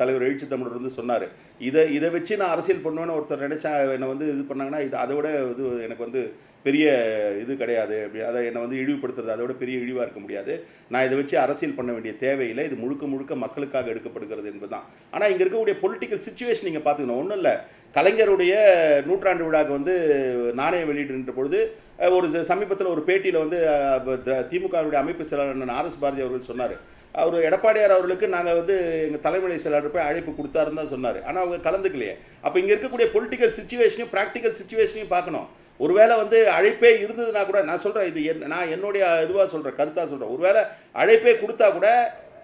தலைவர் எழுச்சி தமிழர் வந்து சொன்னார் இதை இதை வச்சு நான் அரசியல் பண்ணுவேன்னு ஒருத்தர் நினச்சா என்னை வந்து இது பண்ணாங்கன்னா இது அதை விட இது எனக்கு வந்து பெரிய இது கிடையாது அப்படி அதை என்னை வந்து இழிவுபடுத்துறது அதோட பெரிய இழிவாக இருக்க முடியாது நான் இதை வச்சு அரசியல் பண்ண வேண்டிய தேவையில்லை இது முழுக்க முழுக்க மக்களுக்காக எடுக்கப்படுகிறது என்பது தான் ஆனால் இங்கே இருக்கக்கூடிய பொலிட்டிக்கல் சுச்சுவேஷன் நீங்கள் பார்த்துக்கணும் ஒன்றும் இல்லை கலைஞருடைய நூற்றாண்டு விழாவுக்கு வந்து நாணயம் வெளியிடுன்ற பொழுது ஒரு சமீபத்தில் ஒரு பேட்டியில் வந்து திமுகவுடைய அமைப்பு செயலாளர் ஆர்எஸ் பாரதி அவர்கள் சொன்னார் அவர் எடப்பாடியார் அவர்களுக்கு நாங்கள் வந்து எங்கள் தலைமுறை செயலாளர் போய் அழைப்பு கொடுத்தாருன்னு தான் சொன்னார் ஆனால் அவங்க கலந்துக்கலையே அப்போ இங்கே இருக்கக்கூடிய பொலிட்டிக்கல் சுச்சுவேஷனையும் ப்ராக்டிக்கல் சுச்சுவேஷனையும் பார்க்கணும் ஒருவேளை வந்து அழைப்பே இருந்ததுன்னா கூட நான் சொல்கிறேன் இது என் நான் என்னுடைய இதுவாக சொல்கிறேன் கருத்தாக சொல்கிறேன் ஒருவேளை அழைப்பே கொடுத்தா கூட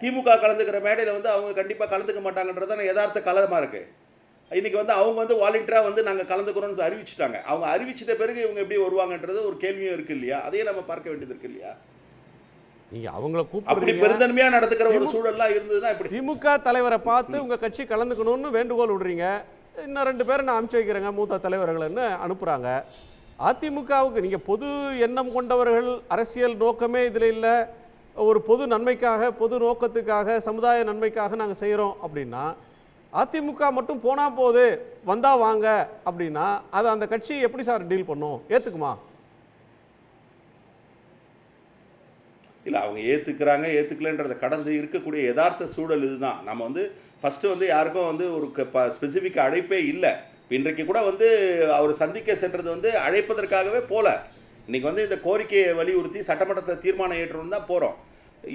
திமுக கலந்துக்கிற மேடையில் வந்து அவங்க கண்டிப்பாக கலந்துக்க மாட்டாங்கன்றது எதார்த்த கலதமாக இருக்குது இன்றைக்கி வந்து அவங்க வந்து வாலண்டியராக வந்து நாங்கள் கலந்துக்கிறோம்னு அறிவிச்சிட்டாங்க அவங்க அறிவிச்சிட்ட பிறகு இவங்க எப்படி வருவாங்கன்றது ஒரு கேள்வியும் இருக்குது இல்லையா அதையே நம்ம பார்க்க வேண்டியது இருக்குது இல்லையா நீங்க அவங்கள கூப்பிட்டு அப்படி பெருந்தன்மையா நடத்துக்கிற ஒரு சூழல்லாம் இருந்ததுன்னா இப்படி திமுக தலைவரை பார்த்து உங்க கட்சி கலந்துக்கணும்னு வேண்டுகோள் விடுறீங்க இன்னும் ரெண்டு பேரும் நான் அனுப்பிச்சு வைக்கிறேங்க மூத்த தலைவர்கள்னு அனுப்புறாங்க அதிமுகவுக்கு நீங்கள் பொது எண்ணம் கொண்டவர்கள் அரசியல் நோக்கமே இதில் இல்லை ஒரு பொது நன்மைக்காக பொது நோக்கத்துக்காக சமுதாய நன்மைக்காக நாங்கள் செய்கிறோம் அப்படின்னா அதிமுக மட்டும் போனால் போது வந்தால் வாங்க அப்படின்னா அதை அந்த கட்சி எப்படி சார் டீல் பண்ணும் ஏற்றுக்குமா இல்லை அவங்க ஏற்றுக்கிறாங்க ஏற்றுக்கலன்றத கடந்து இருக்கக்கூடிய யதார்த்த சூழல் இதுதான் நம்ம வந்து ஃபஸ்ட்டு வந்து யாருக்கும் வந்து ஒரு ஸ்பெசிஃபிக் அழைப்பே இல்லை இன்றைக்கு கூட வந்து அவர் சந்திக்க சென்றது வந்து அழைப்பதற்காகவே போல இன்றைக்கி வந்து இந்த கோரிக்கையை வலியுறுத்தி சட்டமன்றத்தில் தீர்மானம் ஏற்றணும் தான் போகிறோம்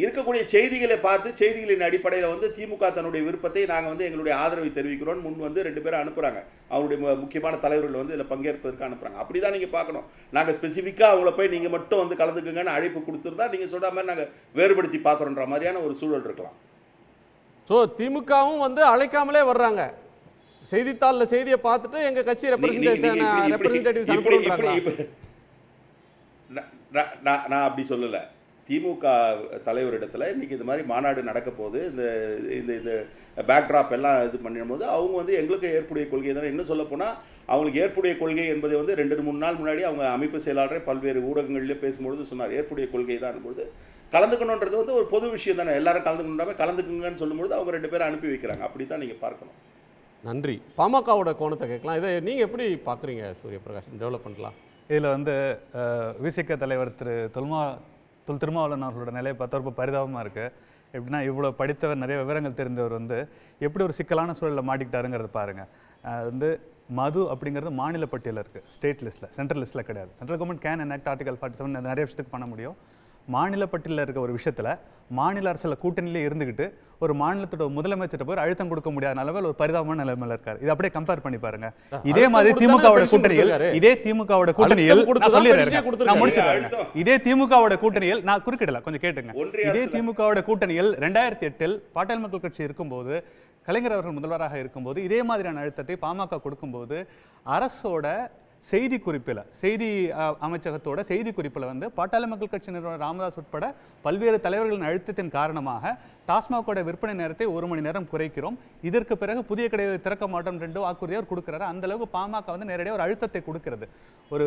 இருக்கக்கூடிய செய்திகளை பார்த்து செய்திகளின் அடிப்படையில் வந்து திமுக தன்னுடைய விருப்பத்தை நாங்கள் வந்து எங்களுடைய ஆதரவை தெரிவிக்கிறோம் முன் வந்து ரெண்டு பேரும் அனுப்புகிறாங்க அவங்களுடைய முக்கியமான தலைவர்கள் வந்து இதில் பங்கேற்பதற்கு அனுப்புகிறாங்க அப்படி தான் நீங்கள் பார்க்கணும் நாங்கள் ஸ்பெசிஃபிக்காக அவங்கள போய் நீங்கள் மட்டும் வந்து கலந்துக்குங்கன்னு அழைப்பு கொடுத்துருந்தா நீங்கள் சொல்கிற மாதிரி நாங்கள் வேறுபடுத்தி பார்க்குறோன்ற மாதிரியான ஒரு சூழல் இருக்கலாம் ஸோ திமுகவும் வந்து அழைக்காமலே வர்றாங்க செய்தித்தாள்ல செய்தியை பார்த்துட்டு எங்க கட்சி நான் நான் அப்படி சொல்லலை திமுக தலைவரிடத்துல இன்றைக்கி இது மாதிரி மாநாடு நடக்க போது இந்த இந்த இந்த பேக்ட்ராப் எல்லாம் இது பண்ணும்போது அவங்க வந்து எங்களுக்கு ஏற்புடைய கொள்கை தான் இன்னும் போனால் அவங்களுக்கு ஏற்புடைய கொள்கை என்பதை வந்து ரெண்டு மூணு நாள் முன்னாடி அவங்க அமைப்பு செயலாளரை பல்வேறு ஊடகங்களிலே பேசும்பொழுது சொன்னார் ஏற்புடைய கொள்கை தான் பொழுது கலந்துக்கணுன்றது வந்து ஒரு பொது விஷயம் தானே எல்லாரும் கலந்துக்கணுன்றாமல் கலந்துக்குங்கன்னு சொல்லும்போது அவங்க ரெண்டு பேரும் அனுப்பி வைக்கிறாங்க அப்படி தான் நீங்கள் பார்க்கணும் நன்றி பாமகவோட கோணத்தை கேட்கலாம் இதை நீங்கள் எப்படி பார்க்குறீங்க பிரகாஷ் டெவலப் பண்ணலாம் இதில் வந்து விசிக்க தலைவர் திரு தொல்மா தொல் திருமாவளவன் அவர்களோட நிலையை பார்த்த ரொம்ப பரிதாபமாக இருக்குது எப்படின்னா இவ்வளோ படித்தவர் நிறைய விவரங்கள் தெரிந்தவர் வந்து எப்படி ஒரு சிக்கலான சூழலில் மாட்டிக்கிட்டாருங்கிறத பாருங்கள் வந்து மது அப்படிங்கிறது மாநில பட்டியலில் இருக்குது ஸ்டேட் லிஸ்ட்டில் சென்ட்ரல் லிஸ்ட்டில் கிடையாது central government can in article forty seven நிறைய விஷயத்துக்கு பண்ண முடியும் மாநில பட்டியலில் இருக்க ஒரு விஷயத்தில் மாநில அரசில் கூட்டணியிலே இருந்துக்கிட்டு ஒரு மாநிலத்தோட முதலமைச்சர்கிட்ட போய் அழுத்தம் கொடுக்க முடியாத நிலவில் ஒரு பரிதாபமான நிலைமையில இருக்காரு இது அப்படியே கம்பேர் பண்ணி பாருங்க இதே மாதிரி திமுகவோட கூட்டணியில் இதே திமுகவோட கூட்டணியில் நான் முடிச்சிருக்கேன் இதே திமுகவோட கூட்டணியில் நான் குறுக்கிடல கொஞ்சம் கேட்டுங்க இதே திமுகவோட கூட்டணியில் ரெண்டாயிரத்தி எட்டில் பாட்டாளி மக்கள் கட்சி இருக்கும்போது கலைஞர் அவர்கள் முதல்வராக இருக்கும்போது இதே மாதிரியான அழுத்தத்தை பாமக கொடுக்கும்போது அரசோட செய்தி குறிப்பில் செய்தி அமைச்சகத்தோட செய்தி குறிப்பில் வந்து பாட்டாளி மக்கள் கட்சி நிறுவனர் ராமதாஸ் உட்பட பல்வேறு தலைவர்களின் அழுத்தத்தின் காரணமாக டாஸ்மாகோட விற்பனை நேரத்தை ஒரு மணி நேரம் குறைக்கிறோம் இதற்கு பிறகு புதிய கடைகளை திறக்க மாட்டோம் ரெண்டு வாக்குறுதி அவர் கொடுக்குறாரு அளவுக்கு பாமக வந்து நேரடியாக ஒரு அழுத்தத்தை கொடுக்கிறது ஒரு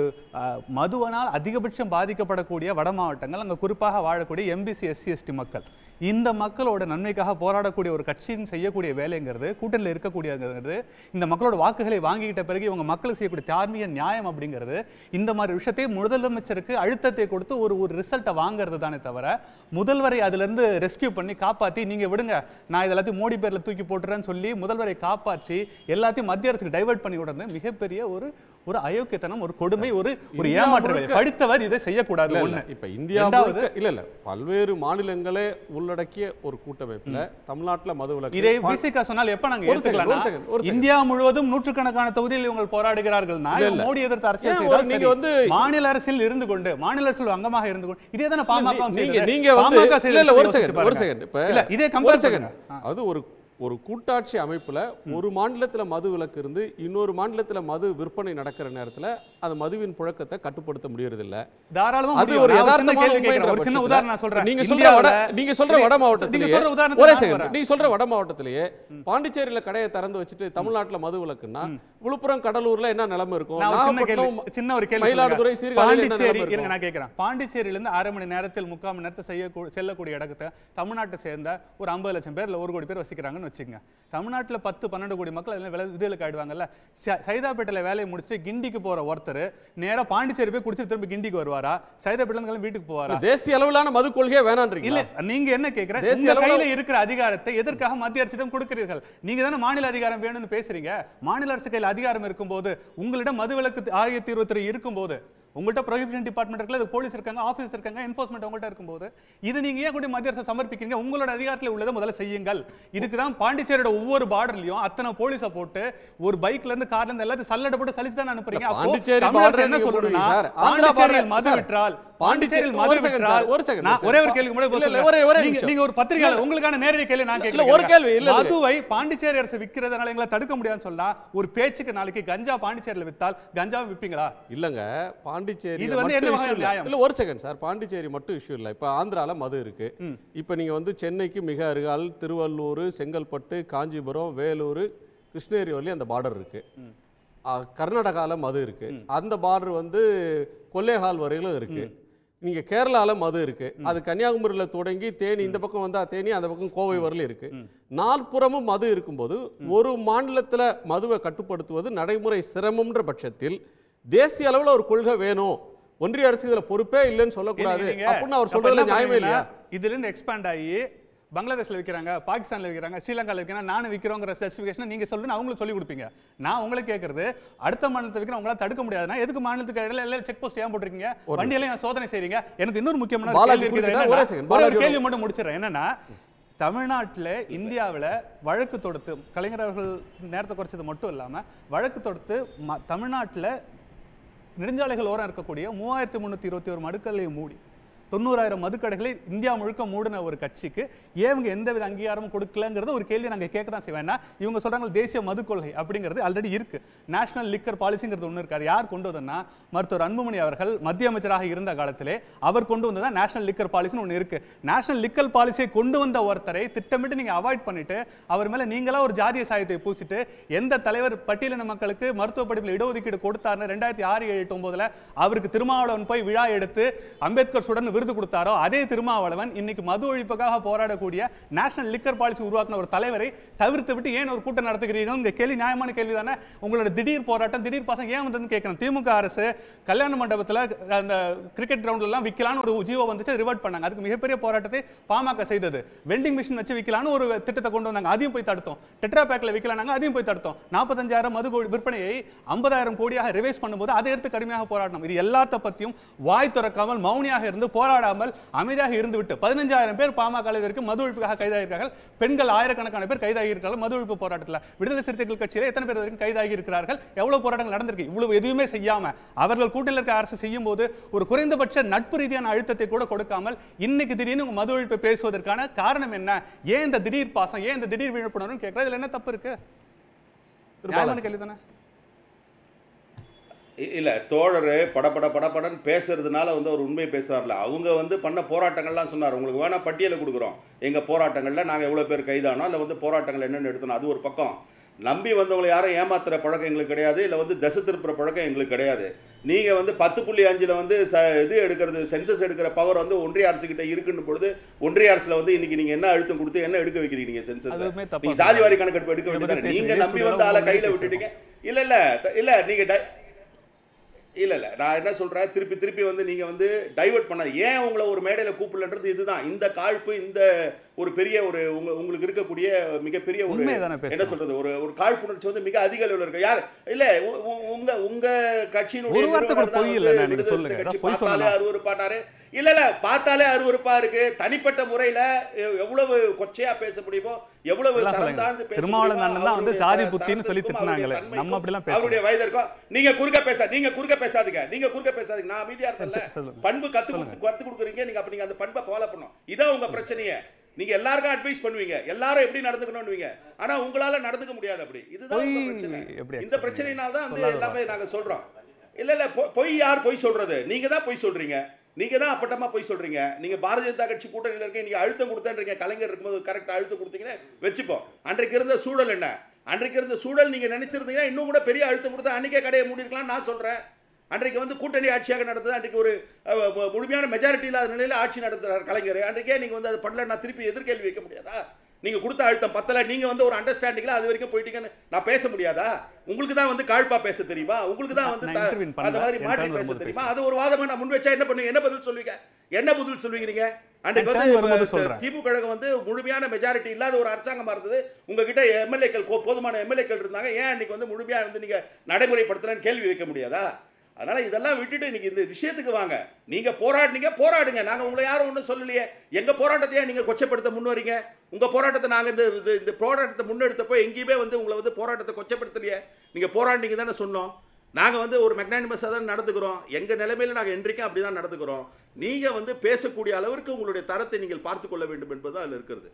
மதுவனால் அதிகபட்சம் பாதிக்கப்படக்கூடிய வட மாவட்டங்கள் அங்கே குறிப்பாக வாழக்கூடிய எம்பிசி எஸ்சி எஸ்டி மக்கள் இந்த மக்களோட நன்மைக்காக போராடக்கூடிய ஒரு கட்சியின் செய்யக்கூடிய வேலைங்கிறது கூட்டணியில் இருக்கக்கூடியங்கிறது இந்த மக்களோட வாக்குகளை வாங்கிக்கிட்ட பிறகு இவங்க மக்களுக்கு செய்யக்கூடிய தார்மீக நியாயம் அப்படிங்கிறது இந்த மாதிரி விஷயத்தை முதலமைச்சருக்கு அழுத்தத்தை கொடுத்து ஒரு ஒரு ரிசல்ட்டை வாங்குறது தானே தவிர முதல்வரை அதுலேருந்து ரெஸ்கியூ பண்ணி காப்பாற்றி எல்லாத்தையும் நீங்கள் விடுங்க நான் இதெல்லாத்தையும் மோடி பேரில் தூக்கி போட்டுறேன்னு சொல்லி முதல்வரை காப்பாற்றி எல்லாத்தையும் மத்திய அரசுக்கு டைவெர்ட் பண்ணி விடுறது மிகப்பெரிய ஒரு ஒரு அயோக்கியத்தனம் ஒரு கொடுமை ஒரு ஒரு ஏமாற்று படித்தவர் இதை செய்யக்கூடாது ஒன்று இப்போ இந்தியாவது இல்லை இல்லை பல்வேறு மாநிலங்களே உள்ளடக்கிய ஒரு கூட்டமைப்பில் தமிழ்நாட்டில் மது விலக்கு இதை பிசிகா சொன்னால் எப்போ நாங்கள் எடுத்துக்கலாம் இந்தியா முழுவதும் நூற்றுக்கணக்கான தொகுதியில் இவங்க போராடுகிறார்கள் மோடி எதிர்த்து அரசியல் நீங்க வந்து மாநில அரசில் இருந்து கொண்டு மாநில அரசில் அங்கமாக இருந்து கொண்டு இதே தானே பாமக நீங்க நீங்க ஒரு செகண்ட் ஒரு செகண்ட் இப்போ இல்ல இதே கம்பேர் செகண்ட் அது ஒரு ஒரு கூட்டாட்சி அமைப்பில் ஒரு மாநிலத்தில் மது விலக்கு இருந்து இன்னொரு மாநிலத்தில் மது விற்பனை நடக்கிற நேரத்தில் அது மதுவின் புழக்கத்தை கட்டுப்படுத்த முடியறதில்ல தாராளமாக அது ஒரு சின்ன உதாரணம் சொல்றேன் நீங்க சொல்ற நீங்க சொல்ற வட மாவட்டத்திலேயே நீங்க சொல்ற வட மாவட்டத்திலேயே பாண்டிச்சேரியில் கடையை திறந்து வச்சுட்டு தமிழ்நாட்டில் மது விளக்குன்னா விழுப்புரம் கடலூர்ல என்ன நிலைமை இருக்கும் சின்ன ஒரு கேள்வி மயிலாடுதுறை பாண்டிச்சேரி நான் கேட்கிறேன் இருந்து அரை மணி நேரத்தில் முக்கால் மணி நேரத்தில் செய்ய செல்லக்கூடிய இடத்தை தமிழ்நாட்டை சேர்ந்த ஒரு ஐம்பது லட்சம் பேர் ஒரு கோடி பேர் வசிக்கிறாங்க வச்சுக்கோங்க தமிழ்நாட்டில் பத்து பன்னெண்டு கோடி மக்கள் அதில் விலை இதுகளுக்கு ஆயிடுவாங்கல்ல சைதாப்பேட்டையில் வேலையை முடிச்சு கிண்டிக்கு போகிற ஒருத்தர் நேராக பாண்டிச்சேரி போய் குடிச்சு திரும்ப கிண்டிக்கு வருவாரா சைதாப்பேட்டில வீட்டுக்கு போவாரா தேசிய அளவிலான மது கொள்கையே வேணான் இல்லை நீங்கள் என்ன கேட்குறேன் தேசிய கையில் இருக்கிற அதிகாரத்தை எதற்காக மத்திய அரசிடம் கொடுக்கிறீர்கள் நீங்கள் தானே மாநில அதிகாரம் வேணும்னு பேசுறீங்க மாநில அரசு கையில் அதிகாரம் இருக்கும்போது உங்களிடம் மது விலக்கு ஆயிரத்தி இருபத்தி இருக்கும்போது உங்கள்கிட்ட ப்ரொஹிபிஷன் டிபார்ட்மெண்ட் இருக்குல்ல போலீஸ் இருக்காங்க ஆஃபீஸ் இருக்காங்க என்ஃபோர்ஸ்மெண்ட் உங்கள்கிட்ட இருக்கும்போது இது நீங்க ஏன் கூட மத்திய அரசை சமர்ப்பிக்கிறீங்க உங்களோட அதிகாரத்தில் உள்ளதை முதல்ல செய்யுங்கள் இதுக்கு தான் பாண்டிச்சேரியோட ஒவ்வொரு பார்டர்லையும் அத்தனை போலீஸை போட்டு ஒரு பைக்ல இருந்து கார்ல இருந்து எல்லாத்தையும் சல்லடை போட்டு சலிச்சு தான் அனுப்புறீங்க என்ன சொல்லணும்னா மது விட்டால் பாண்டிச்சேரியில் ஒரு செகண்ட் ஒரு செகண்ட் ஒரே ஒரு கேள்வி முன்னாடி ஒரே நீங்க ஒரு பத்திரிகையாளர் உங்களுக்கான நேரடி கேள்வி நான் கேட்கல ஒரு கேள்வி இல்ல மதுவை பாண்டிச்சேரி அரசு விக்கிறதுனால எங்களை தடுக்க முடியாதுன்னு சொன்னா ஒரு பேச்சுக்கு நாளைக்கு கஞ்சா பாண்டிச்சேரியில் வித்தால் கஞ்சாவும் விற்பீங்களா இல்லங்க பாண்டிச்சேரி இது வந்து என்ன நியாயம் இல்ல ஒரு செகண்ட் சார் பாண்டிச்சேரி மட்டும் இஷ்யூ இல்ல இப்ப ஆந்திரால மது இருக்கு இப்ப நீங்க வந்து சென்னைக்கு மிக அருகால் திருவள்ளூர் செங்கல்பட்டு காஞ்சிபுரம் வேலூர் கிருஷ்ணகிரி வரலையும் அந்த பார்டர் இருக்கு கர்நாடகாவில் மது இருக்கு அந்த பார்டர் வந்து கொல்லேஹால் வரையிலும் இருக்கு நீங்கள் கேரளாவில் மது இருக்குது அது கன்னியாகுமரியில் தொடங்கி தேனி இந்த பக்கம் வந்தால் தேனி அந்த பக்கம் கோவை வரல இருக்குது நாற்புறமும் மது இருக்கும்போது ஒரு மாநிலத்தில் மதுவை கட்டுப்படுத்துவது நடைமுறை சிரமம்ன்ற பட்சத்தில் தேசிய அளவில் ஒரு கொள்கை வேணும் ஒன்றிய அரசு இதில் பொறுப்பே இல்லைன்னு சொல்லக்கூடாது அப்படின்னு அவர் சொல்றதுல நியாயமே இல்லையா இதுல இருந்து எக்ஸ்பேண்ட் ஆகி பங்களாதேஷில் விற்கிறாங்க பாகிஸ்தானில் விற்கிறாங்க ஸ்ரீலங்காவில் விற்கிறாங்க நானும் விற்கிறோங்கிற ஸ்பெசிஃபிகேஷனை நீங்கள் சொல்லுன்னு அவங்களும் சொல்லி கொடுப்பீங்க நான் உங்களை கேட்குறது அடுத்த மாநிலத்தை விற்கிற உங்களால் தடுக்க முடியாதுன்னா எதுக்கு மாநிலத்துக்கு இடையில எல்லாம் செக் போஸ்ட் ஏன் போட்டிருக்கீங்க வண்டியில சோதனை செய்கிறீங்க எனக்கு இன்னொரு முக்கியமான ஒரு கேள்வி மட்டும் முடிச்சிடறேன் என்னன்னா தமிழ்நாட்டில் இந்தியாவில் வழக்கு தொடுத்து கலைஞரவர்கள் நேரத்தை குறைச்சது மட்டும் இல்லாமல் வழக்கு தொடுத்து ம தமிழ்நாட்டில் நெடுஞ்சாலைகள் ஓரம் இருக்கக்கூடிய மூவாயிரத்தி முந்நூற்றி இருபத்தி ஒரு மடுக்கல்லையும் மூடி தொண்ணூறாயிரம் மதுக்கடைகளை இந்தியா முழுக்க மூடின ஒரு கட்சிக்கு ஏன் எந்தவித அங்கீகாரமும் கொடுக்கலங்கிறது ஒரு கேள்வி நாங்கள் கேட்க தான் செய்வேன் இவங்க சொல்கிறாங்க தேசிய மது கொள்கை அப்படிங்கிறது ஆல்ரெடி இருக்கு நேஷனல் லிக்கர் பாலிசிங்கிறது ஒன்று இருக்காது யார் கொண்டு வந்ததுன்னா மருத்துவர் அன்புமணி அவர்கள் மத்திய அமைச்சராக இருந்த காலத்திலே அவர் கொண்டு வந்தது நேஷனல் லிக்கர் பாலிசின்னு ஒன்று இருக்கு நேஷனல் லிக்கர் பாலிசியை கொண்டு வந்த ஒருத்தரை திட்டமிட்டு நீங்கள் அவாய்ட் பண்ணிட்டு அவர் மேலே நீங்களாக ஒரு ஜாதிய சாயத்தை பூசிட்டு எந்த தலைவர் பட்டியலின மக்களுக்கு மருத்துவ படிப்பில் இடஒதுக்கீடு கொடுத்தாருன்னு ரெண்டாயிரத்தி ஆறு ஏழு ஒன்பதுல அவருக்கு திருமாவளவன் போய் விழா எடுத்து அம்பேத்கர் சுடன் விருது கொடுத்தாரோ அதே திருமாவளவன் இன்னைக்கு மது ஒழிப்புக்காக போராடக்கூடிய நேஷனல் லிக்கர் பாலிசி உருவாக்கின ஒரு தலைவரை தவிர்த்து விட்டு ஏன் ஒரு கூட்டம் நடத்துகிறீர்கள் இந்த கேள்வி நியாயமான கேள்வி தானே உங்களோட திடீர் போராட்டம் திடீர் பசங்க ஏன் வந்ததுன்னு கேட்கணும் திமுக அரசு கல்யாண மண்டபத்தில் அந்த கிரிக்கெட் கிரவுண்ட்லாம் விற்கலான்னு ஒரு ஜீவோ வந்துச்சு ரிவர்ட் பண்ணாங்க அதுக்கு மிகப்பெரிய போராட்டத்தை பாமக செய்தது வெண்டிங் மிஷின் வச்சு விற்கலான்னு ஒரு திட்டத்தை கொண்டு வந்தாங்க அதையும் போய் தடுத்தோம் டெட்ரா பேக்கில் விற்கலானாங்க அதையும் போய் தடுத்தோம் நாற்பத்தஞ்சாயிரம் மது விற்பனையை ஐம்பதாயிரம் கோடியாக ரிவைஸ் பண்ணும்போது அதை எடுத்து கடுமையாக போராட்டம் இது எல்லாத்த பற்றியும் வாய் திறக்காமல் மௌனியாக இருந்து போராட்டம் போராடாமல் அமைதியாக இருந்துவிட்டு பதினஞ்சாயிரம் பேர் பாமக அளவிற்கு மது ஒழிப்புக்காக கைதாகியிருக்கார்கள் பெண்கள் ஆயிரக்கணக்கான பேர் கைதாகி இருக்கிறார்கள் மது ஒழிப்பு போராட்டத்தில் விடுதலை சிறுத்தைகள் கட்சியில் எத்தனை பேர் வரைக்கும் கைதாகி இருக்கிறார்கள் எவ்வளவு போராட்டங்கள் நடந்திருக்கு இவ்வளவு எதுவுமே செய்யாமல் அவர்கள் கூட்டில் இருக்க அரசு செய்யும் போது ஒரு குறைந்தபட்ச நட்பு ரீதியான அழுத்தத்தை கூட கொடுக்காமல் இன்னைக்கு திடீர்னு மது ஒழிப்பை பேசுவதற்கான காரணம் என்ன ஏன் இந்த திடீர் பாசம் ஏன் இந்த திடீர் விழிப்புணர்வு கேட்கறது இதுல என்ன தப்பு இருக்கு கேள்வி தானே இல்லை தோழர் பட படப்படன்னு பேசுறதுனால வந்து அவர் உண்மையை பேசுகிறார்ல அவங்க வந்து பண்ண போராட்டங்கள்லாம் சொன்னார் உங்களுக்கு வேணால் பட்டியலை கொடுக்குறோம் எங்கள் போராட்டங்களில் நாங்கள் எவ்வளோ பேர் கைதானோ இல்லை வந்து போராட்டங்கள் என்னென்னு எடுத்தோம் அது ஒரு பக்கம் நம்பி வந்தவங்களை யாரும் ஏமாத்துகிற பழக்கம் எங்களுக்கு கிடையாது இல்லை வந்து திசை திருப்புற பழக்கம் எங்களுக்கு கிடையாது நீங்கள் வந்து பத்து புள்ளி அஞ்சில் வந்து ச இது எடுக்கிறது சென்சஸ் எடுக்கிற பவர் வந்து ஒன்றிய அரசுக்கிட்ட இருக்குன்னு பொழுது ஒன்றிய அரசில் வந்து இன்னைக்கு நீங்கள் என்ன அழுத்தம் கொடுத்து என்ன எடுக்க வைக்கிறீங்க நீங்கள் சென்சஸ் நீங்கள் சாதிவாரி கணக்கெடுப்பு எடுக்க வேண்டியது நீங்கள் நம்பி வந்து ஆளை கையில் விட்டுட்டீங்க இல்லை இல்லை இல்லை நீங்கள் இல்லை இல்லை நான் என்ன சொல்கிறேன் திருப்பி திருப்பி வந்து நீங்கள் வந்து டைவெர்ட் பண்ணாது ஏன் உங்களை ஒரு மேடையில் கூப்பிடலன்றது இதுதான் இந்த காழ்ப்பு இந்த ஒரு பெரிய ஒரு உங்க உங்களுக்கு இருக்கக்கூடிய மிகப்பெரிய ஒரு என்ன சொல்றது ஒரு ஒரு காழ்ப்புணர்ச்சி வந்து மிக அதிக அளவில் இருக்கு யார் இல்ல உங்க உங்க கட்சியினுடைய அருவறுப்பாட்டாரு இல்ல இல்ல பார்த்தாலே அருவறுப்பா இருக்கு தனிப்பட்ட முறையில எவ்வளவு கொச்சையா பேச முடியுமோ எவ்வளவு தரந்தாழ்ந்து வந்து சாதி புத்தின்னு சொல்லி திட்டினாங்களே நம்ம அப்படி எல்லாம் அவருடைய வயது இருக்கும் நீங்க குறுக்க பேச நீங்க குறுக்க பேசாதீங்க நீங்க குறுக்க பேசாதீங்க நான் அமைதியா இருந்தேன் பண்பு கத்து கத்து கொடுக்குறீங்க நீங்க அப்ப நீங்க அந்த பண்பை ஃபாலோ பண்ணும் இதான் உங்க பிரச்சனையே நீங்க எல்லாருக்கும் அட்வைஸ் பண்ணுவீங்க எல்லாரும் எப்படி நடந்துக்கணும்னுவீங்க ஆனா உங்களால நடந்துக்க முடியாது அப்படி இதுதான் இந்த பிரச்சனையினால தான் வந்து எல்லாமே நாங்க சொல்றோம் இல்ல இல்ல பொய் யார் பொய் சொல்றது நீங்க தான் பொய் சொல்றீங்க நீங்க தான் அப்பட்டமா போய் சொல்றீங்க நீங்க பாரதிய ஜனதா கட்சி கூட்டணியில இருக்க நீங்க அழுத்தம் கொடுத்தேன்றீங்க கலைஞர் இருக்கும்போது கரெக்டா அழுத்தம் கொடுத்தீங்கன்னு வச்சுப்போம் அன்றைக்கு இருந்த சூழல் என்ன அன்றைக்கு இருந்த சூழல் நீங்க நினைச்சிருந்தீங்கன்னா இன்னும் கூட பெரிய அழுத்தம் கொடுத்தா அன்னைக்கே கடையை மூடிருக்கலாம் நான் சொல்றேன் அன்றைக்கு வந்து கூட்டணி ஆட்சியாக நடந்தது அன்றைக்கு ஒரு முழுமையான மெஜாரிட்டி இல்லாத நிலையில் ஆட்சி நடத்துகிறார் கலைஞர் அன்றைக்கே நீங்கள் வந்து அது பண்ணலன்னா திருப்பி எதிர்கேள்வி வைக்க முடியாதா நீங்கள் கொடுத்த அழுத்தம் பத்தலை நீங்கள் வந்து ஒரு அண்டர்ஸ்டாண்டிங்கில் அது வரைக்கும் போயிட்டீங்கன்னு நான் பேச முடியாதா உங்களுக்கு தான் வந்து காழ்ப்பா பேச தெரியுமா உங்களுக்கு தான் வந்து அந்த மாதிரி மாற்றி பேச தெரியுமா அது ஒரு வாதமாக நான் முன் வச்சா என்ன பண்ணுங்க என்ன பதில் சொல்லுவீங்க என்ன பதில் சொல்லுவீங்க நீங்கள் அன்றைக்கு வந்து திமுக கழகம் வந்து முழுமையான மெஜாரிட்டி இல்லாத ஒரு அரசாங்கமாக இருந்தது உங்ககிட்ட எம்எல்ஏக்கள் போதுமான எம்எல்ஏக்கள் இருந்தாங்க ஏன் அன்னைக்கு வந்து முழுமையாக வந்து நீங்கள் நடைமுறைப்படுத்தலன்னு கேள்வி வைக்க முடியாதா அதனால் இதெல்லாம் விட்டுட்டு இன்றைக்கி இந்த விஷயத்துக்கு வாங்க நீங்கள் போராடினீங்க போராடுங்க நாங்கள் உங்களை யாரும் ஒன்றும் சொல்லலையே எங்கள் போராட்டத்தையே நீங்கள் கொச்சப்படுத்த முன் வரீங்க உங்கள் போராட்டத்தை நாங்கள் இந்த இது இந்த போராட்டத்தை முன்னெடுத்தப்போ எங்கேயுமே வந்து உங்களை வந்து போராட்டத்தை கொச்சப்படுத்தலையே நீங்கள் போராடினீங்க தானே சொன்னோம் நாங்கள் வந்து ஒரு மெக்னானிமஸாக தான் நடந்துக்கிறோம் எங்கள் நிலைமையில் நாங்கள் என்றைக்கும் அப்படி தான் நடந்துக்கிறோம் நீங்கள் வந்து பேசக்கூடிய அளவிற்கு உங்களுடைய தரத்தை நீங்கள் பார்த்து கொள்ள வேண்டும் என்பது அதில் இருக்கிறது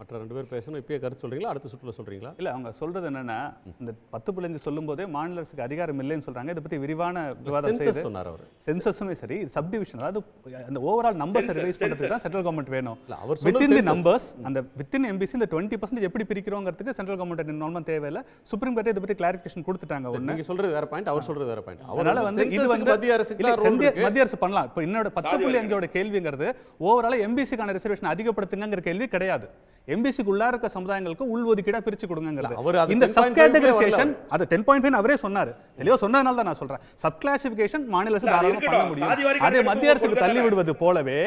மற்ற ரெண்டு பேர் பேசணும் இப்பயே கருத்து சொல்கிறீங்களா அடுத்த சுற்றுல சொல்கிறீங்களா இல்லை அவங்க சொல்கிறது என்னென்னா இந்த பத்து பிள்ளைஞ்சு போதே மாநில அரசுக்கு அதிகாரம் இல்லைன்னு சொல்கிறாங்க இதை பற்றி விரிவான விவாதம் சொன்னார் அவர் சென்சஸுமே சரி சப்டிவிஷன் அதாவது அந்த ஓவரால் நம்பர்ஸ் ரிலீஸ் பண்ணுறது தான் சென்ட்ரல் கவர்மெண்ட் வேணும் அவர் வித்தின் தி நம்பர்ஸ் அந்த வித்தின் எம்பிசி இந்த டுவெண்ட்டி பர்சன்ட் எப்படி பிரிக்கிறோங்கிறதுக்கு சென்ட்ரல் கவர்மெண்ட் நார்மல் தேவையில்லை சுப்ரீம் கோர்ட்டை இதை பற்றி கிளாரிஃபிகேஷன் கொடுத்துட்டாங்க ஒன்று நீங்கள் சொல்கிறது வேறு பாயிண்ட் அவர் சொல்கிறது வேறு பாயிண்ட் அதனால வந்து இது வந்து மத்திய அரசு மத்திய அரசு பண்ணலாம் இப்போ என்னோட பத்து புள்ளி அஞ்சோட கேள்விங்கிறது ஓவராலாக எம்பிசிக்கான ரிசர்வேஷன் அதிகப்படுத்துங்கிற கேள்வி கிடையாது எம்பிசிக்கு எம்பிசிக்குள்ளார இருக்க சமுதாயங்களுக்கு உள்ஒதுக்கீடா பிரிச்சு கொடுங்கிறது அவர் இந்த சப் கேட்டகரைசேஷன் அது டென் பாயிண்ட் ஃபைவ் அவரே சொன்னார் தெளிவா சொன்னதுனால தான் நான் சொல்றேன் சப் கிளாசிபிகேஷன் மாநில அரசு பண்ண முடியும் அதே மத்திய அரசுக்கு தள்ளி விடுவது போலவே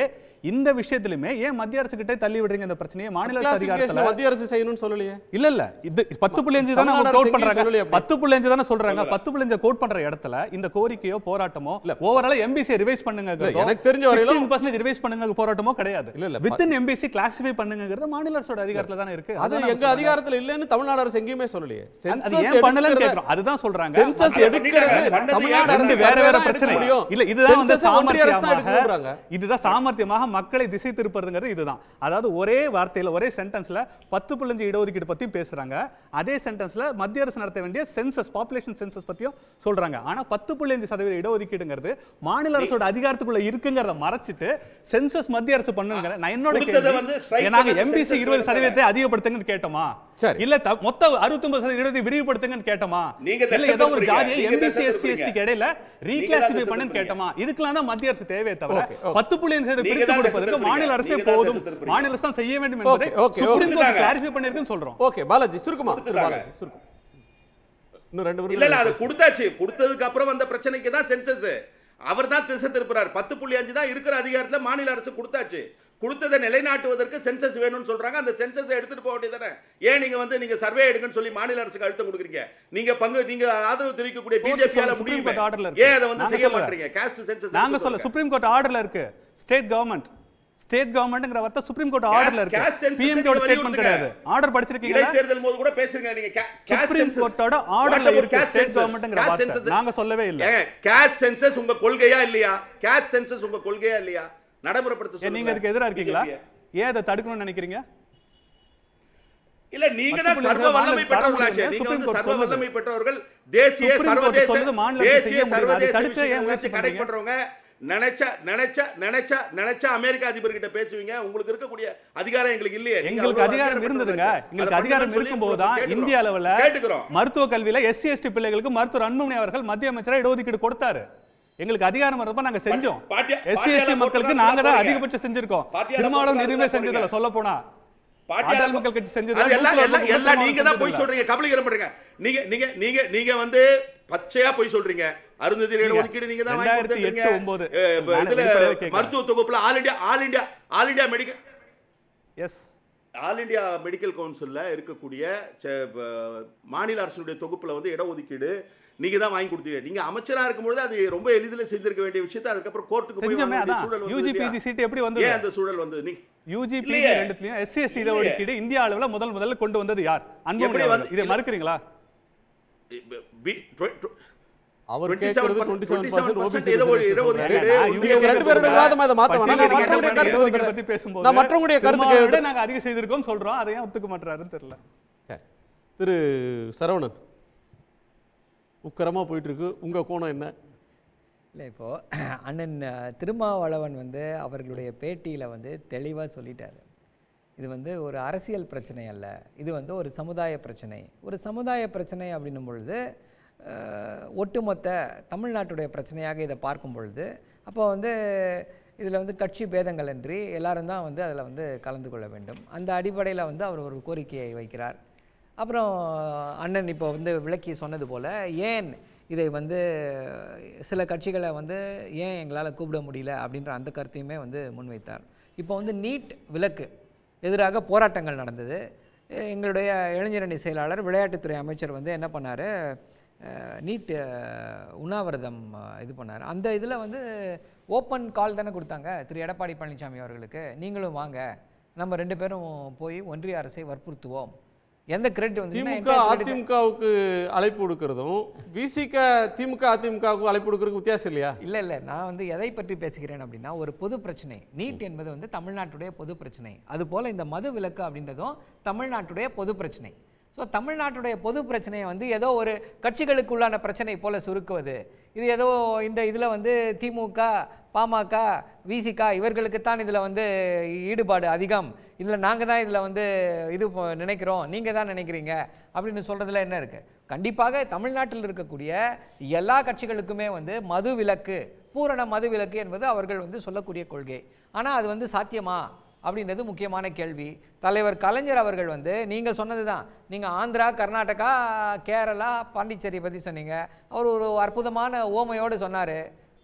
இந்த விஷயத்திலுமே ஏன் மத்திய அரசு கிட்ட தள்ளி விடுறீங்க இந்த பிரச்சனையை மாநில அதிகாரத்தில் மத்திய அரசு செய்யணும்னு சொல்லலையே இல்ல இல்ல இது பத்து புள்ளி அஞ்சு தானே கோட் பண்றாங்க பத்து புள்ளி அஞ்சு தானே சொல்றாங்க பத்து புள்ளி கோட் பண்ற இடத்துல இந்த கோரிக்கையோ போராட்டமோ இல்ல ஓவரால எம்பிசி ரிவைஸ் பண்ணுங்க எனக்கு தெரிஞ்ச வரையிலும் ரிவைஸ் பண்ணுங்க போராட்டமோ கிடையாது இல்ல இல்ல வித் இன் எம்பிசி கிளாசிஃபை பண்ணுங்கிறது மாநில அரசோட அதிகாரத்துல தானே இருக்கு அது எங்க அதிகாரத்துல இல்லன்னு தமிழ்நாடு அரசு எங்கேயுமே சொல்லலையே சென்சஸ் பண்ணலன்னு கேக்குறோம் அதுதான் சொல்றாங்க சென்சஸ் எடுக்கிறது தமிழ்நாடு அரசு வேற வேற பிரச்சனை இல்ல இதுதான் வந்து சாமர்த்தியமாக இதுதான் சாமர்த்தியமாக மக்களை திசை திருப்புறதுங்கிறது இதுதான் அதாவது ஒரே வார்த்தையில் ஒரே சென்டென்ஸில் பத்து பிள்ளைஞ்சு இடஒதுக்கீடு பற்றியும் பேசுகிறாங்க அதே சென்டென்ஸில் மத்திய அரசு நடத்த வேண்டிய சென்சஸ் பாப்புலேஷன் சென்சஸ் பற்றியும் சொல்கிறாங்க ஆனால் பத்து பிள்ளைஞ்சு சதவீத இடஒதுக்கீடுங்கிறது மாநில அரசோட அதிகாரத்துக்குள்ளே இருக்குங்கிறத மறைச்சிட்டு சென்சஸ் மத்திய அரசு பண்ணுங்கிற நான் என்னோட நாங்கள் எம்பிசி இருபது சதவீதத்தை அதிகப்படுத்துங்கன்னு கேட்டோமா இல்ல மொத்த அறுபத்தொன்பது சதவீத இடத்தை விரிவுபடுத்துங்கன்னு கேட்டோமா இல்ல ஏதோ ஒரு ஜாதியை எம்பிசி எஸ்சி எஸ்டிக்கு இடையில ரீகிளாசிஃபை பண்ணுன்னு கேட்டோமா இதுக்கெல்லாம் தான் மத்திய அரசு தேவையை தவிர பத்து புள்ளி பிரித்து கொடுப்பதற்கு மாநில அரசே போதும் மாநில அரசு செய்ய வேண்டும் என்பதை சுப்ரீம் கோர்ட் கிளாரிஃபை பண்ணிருக்குன்னு சொல்றோம் ஓகே பாலாஜி சுருக்குமா பாலாஜி சுருக்கம் இன்னும் ரெண்டு இல்ல இல்ல அது கொடுத்தாச்சு கொடுத்ததுக்கு அப்புறம் வந்த பிரச்சனைக்கு தான் சென்சஸ் அவர் தான் திசை திருப்புறாரு பத்து புள்ளி அஞ்சு தான் இருக்கிற அதிகாரத்தில் மாநில அரசு கொடுத்தாச்சு கொடுத்ததை நிலைநாட்டுவதற்கு சென்சஸ் வேணும்னு சொல்கிறாங்க அந்த சென்சஸ் எடுத்துகிட்டு போக வேண்டியது தானே ஏன் நீங்கள் வந்து நீங்கள் சர்வே எடுங்கன்னு சொல்லி மாநில அரசுக்கு அழுத்தம் கொடுக்குறீங்க நீங்கள் பங்கு நீங்கள் ஆதரவு தெரிவிக்கக்கூடிய பிஜேபியால் முடியும் ஏன் அதை வந்து செய்ய மாட்டீங்க காஸ்ட் சென்சஸ் நாங்கள் சொல்ல சுப்ரீம் கோர்ட் ஆர்டரில் இருக்கு ஸ்டேட் கவர்மெண்ட் ஸ்டேட் கவர்மெண்ட்ங்கிற வார்த்தை சுப்ரீம் கோர்ட் ஆர்டர்ல இருக்கு பிஎம்கேட ஸ்டேட்மென்ட் கிடையாது ஆர்டர் படிச்சிருக்கீங்க தேர்தல் போது கூட பேசுறீங்க நீங்க சுப்ரீம் கோர்ட்டோட ஆர்டர்ல இருக்கு ஸ்டேட் கவர்மெண்ட்ங்கிற வார்த்தை நாங்க சொல்லவே இல்ல கேஷ் சென்சஸ் உங்க கொள்கையா இல்லையா கேஷ் சென்சஸ் உங்க கொள்கையா இல்லையா நடைமுறைப்படுத்த நீங்க அதுக்கு எதிராக இருக்கீங்களா ஏன் அதை தடுக்கணும்னு நினைக்கிறீங்க இல்ல நீங்க தான் சர்வ வல்லமை பெற்றவர்களாச்சே நீங்க வந்து சர்வ வல்லமை பெற்றவர்கள் தேசிய சர்வதேச தேசிய சர்வதேச முயற்சி கரெக்ட் பண்றவங்க நினைச்ச நினைச்சா நினைச்சா நினைச்சா அமெரிக்க அதிபர்கிட்ட பேசுவீங்க உங்களுக்கு இருக்கக்கூடிய அதிகாரம் எங்களுக்கு இல்லையே எங்களுக்கு அதிகாரம் இருந்ததுங்க எங்களுக்கு அதிகாரம் இருக்கும்போது தான் இந்திய அளவுல மருத்துவ கல்வியில எஸ்சி எஸ்டி பிள்ளைகளுக்கு மருத்துவர் அன்புமணி அவர்கள் மத்திய அமைச்சராக இடஒதுக்கீடு கொடுத்தாரு எங்களுக்கு அதிகாரம் வரப்ப நாங்க செஞ்சோம் எஸ்சி எஸ்டி மக்களுக்கு நாங்க தான் அதிகபட்சம் செஞ்சிருக்கோம் திருமாவளவன் எதுவுமே செஞ்சதில்ல சொல்ல போனா பாட்டாளி மக்கள் கட்சி செஞ்சது எல்லாம் நீங்க தான் போய் சொல்றீங்க கபலீகரம் பண்றீங்க நீங்க நீங்க நீங்க நீங்க வந்து பச்சையா போய் சொல்றீங்க அருந்ததியர் ஒதுக்கீடு நீங்க தான் ஒன்பது மருத்துவ தொகுப்புல all India all India all India medical S all India medical கவுன்சிலில் இருக்கக்கூடிய மாநில அரசினுடைய தொகுப்புல வந்து இட ஒதுக்கீடு நீங்க தான் வாங்கி கொடுத்தீங்க நீங்க அமைச்சரா இருக்கும்போது அது ரொம்ப எளிதில் செஞ்சிருக்க வேண்டிய அதுக்கப்புறம் கோர்ட்டுக்கு போய் சூழல் யூஜிபிசி சீட் எப்படி வந்து ஏன் அந்த சூழல் வந்து நீ யூஜிபி ரெண்டுத்துலயும் எஸ்சி எஸ்டி இதை ஒதுக்கீடு இந்திய முதல் முதல்ல கொண்டு வந்தது யார் இதை மறுக்கிறீங்களா அவர் பத்தி பேசும்போது மற்றவங்களுடைய கருத்துக்களை விட நாங்கள் செய்திருக்கோம் சொல்றோம் அதையும் ஒத்துக்க மாட்டாருன்னு தெரியல திரு சரவணன் உக்கரமாக போயிட்டுருக்கு உங்கள் கோணம் என்ன இல்லை இப்போது அண்ணன் திருமாவளவன் வந்து அவர்களுடைய பேட்டியில் வந்து தெளிவாக சொல்லிட்டார் இது வந்து ஒரு அரசியல் பிரச்சனை அல்ல இது வந்து ஒரு சமுதாய பிரச்சனை ஒரு சமுதாய பிரச்சனை அப்படின்னும் பொழுது ஒட்டுமொத்த தமிழ்நாட்டுடைய பிரச்சனையாக இதை பார்க்கும் பொழுது அப்போ வந்து இதில் வந்து கட்சி பேதங்கள் அன்றி எல்லாரும் தான் வந்து அதில் வந்து கலந்து கொள்ள வேண்டும் அந்த அடிப்படையில் வந்து அவர் ஒரு கோரிக்கையை வைக்கிறார் அப்புறம் அண்ணன் இப்போ வந்து விளக்கி சொன்னது போல் ஏன் இதை வந்து சில கட்சிகளை வந்து ஏன் எங்களால் கூப்பிட முடியல அப்படின்ற அந்த கருத்தையுமே வந்து முன்வைத்தார் இப்போ வந்து நீட் விளக்கு எதிராக போராட்டங்கள் நடந்தது எங்களுடைய இளைஞரணி செயலாளர் விளையாட்டுத்துறை அமைச்சர் வந்து என்ன பண்ணார் நீட் உண்ணாவிரதம் இது பண்ணார் அந்த இதில் வந்து ஓப்பன் கால் தானே கொடுத்தாங்க திரு எடப்பாடி பழனிசாமி அவர்களுக்கு நீங்களும் வாங்க நம்ம ரெண்டு பேரும் போய் ஒன்றிய அரசை வற்புறுத்துவோம் எந்த கிரெடிட் வந்து திமுக அதிமுகவுக்கு அழைப்பு கொடுக்கறதும் விசிக திமுக அதிமுகவுக்கு அழைப்பு கொடுக்கறதுக்கு வித்தியாசம் இல்லையா இல்லை இல்லை நான் வந்து எதை பற்றி பேசுகிறேன் அப்படின்னா ஒரு பொது பிரச்சனை நீட் என்பது வந்து தமிழ்நாட்டுடைய பொது பிரச்சனை அது போல இந்த மது விலக்கு அப்படின்றதும் தமிழ்நாட்டுடைய பொது பிரச்சனை ஸோ தமிழ்நாட்டுடைய பொது பிரச்சனையை வந்து ஏதோ ஒரு கட்சிகளுக்குள்ளான பிரச்சனை போல் சுருக்குவது இது ஏதோ இந்த இதில் வந்து திமுக பாமக இவர்களுக்கு இவர்களுக்குத்தான் இதில் வந்து ஈடுபாடு அதிகம் இதில் நாங்கள் தான் இதில் வந்து இது நினைக்கிறோம் நீங்கள் தான் நினைக்கிறீங்க அப்படின்னு சொல்கிறதுல என்ன இருக்குது கண்டிப்பாக தமிழ்நாட்டில் இருக்கக்கூடிய எல்லா கட்சிகளுக்குமே வந்து மது விலக்கு பூரண மது விலக்கு என்பது அவர்கள் வந்து சொல்லக்கூடிய கொள்கை ஆனால் அது வந்து சாத்தியமா அப்படின்றது முக்கியமான கேள்வி தலைவர் கலைஞர் அவர்கள் வந்து நீங்கள் சொன்னது தான் நீங்கள் ஆந்திரா கர்நாடகா கேரளா பாண்டிச்சேரி பற்றி சொன்னீங்க அவர் ஒரு அற்புதமான ஓமையோடு சொன்னார்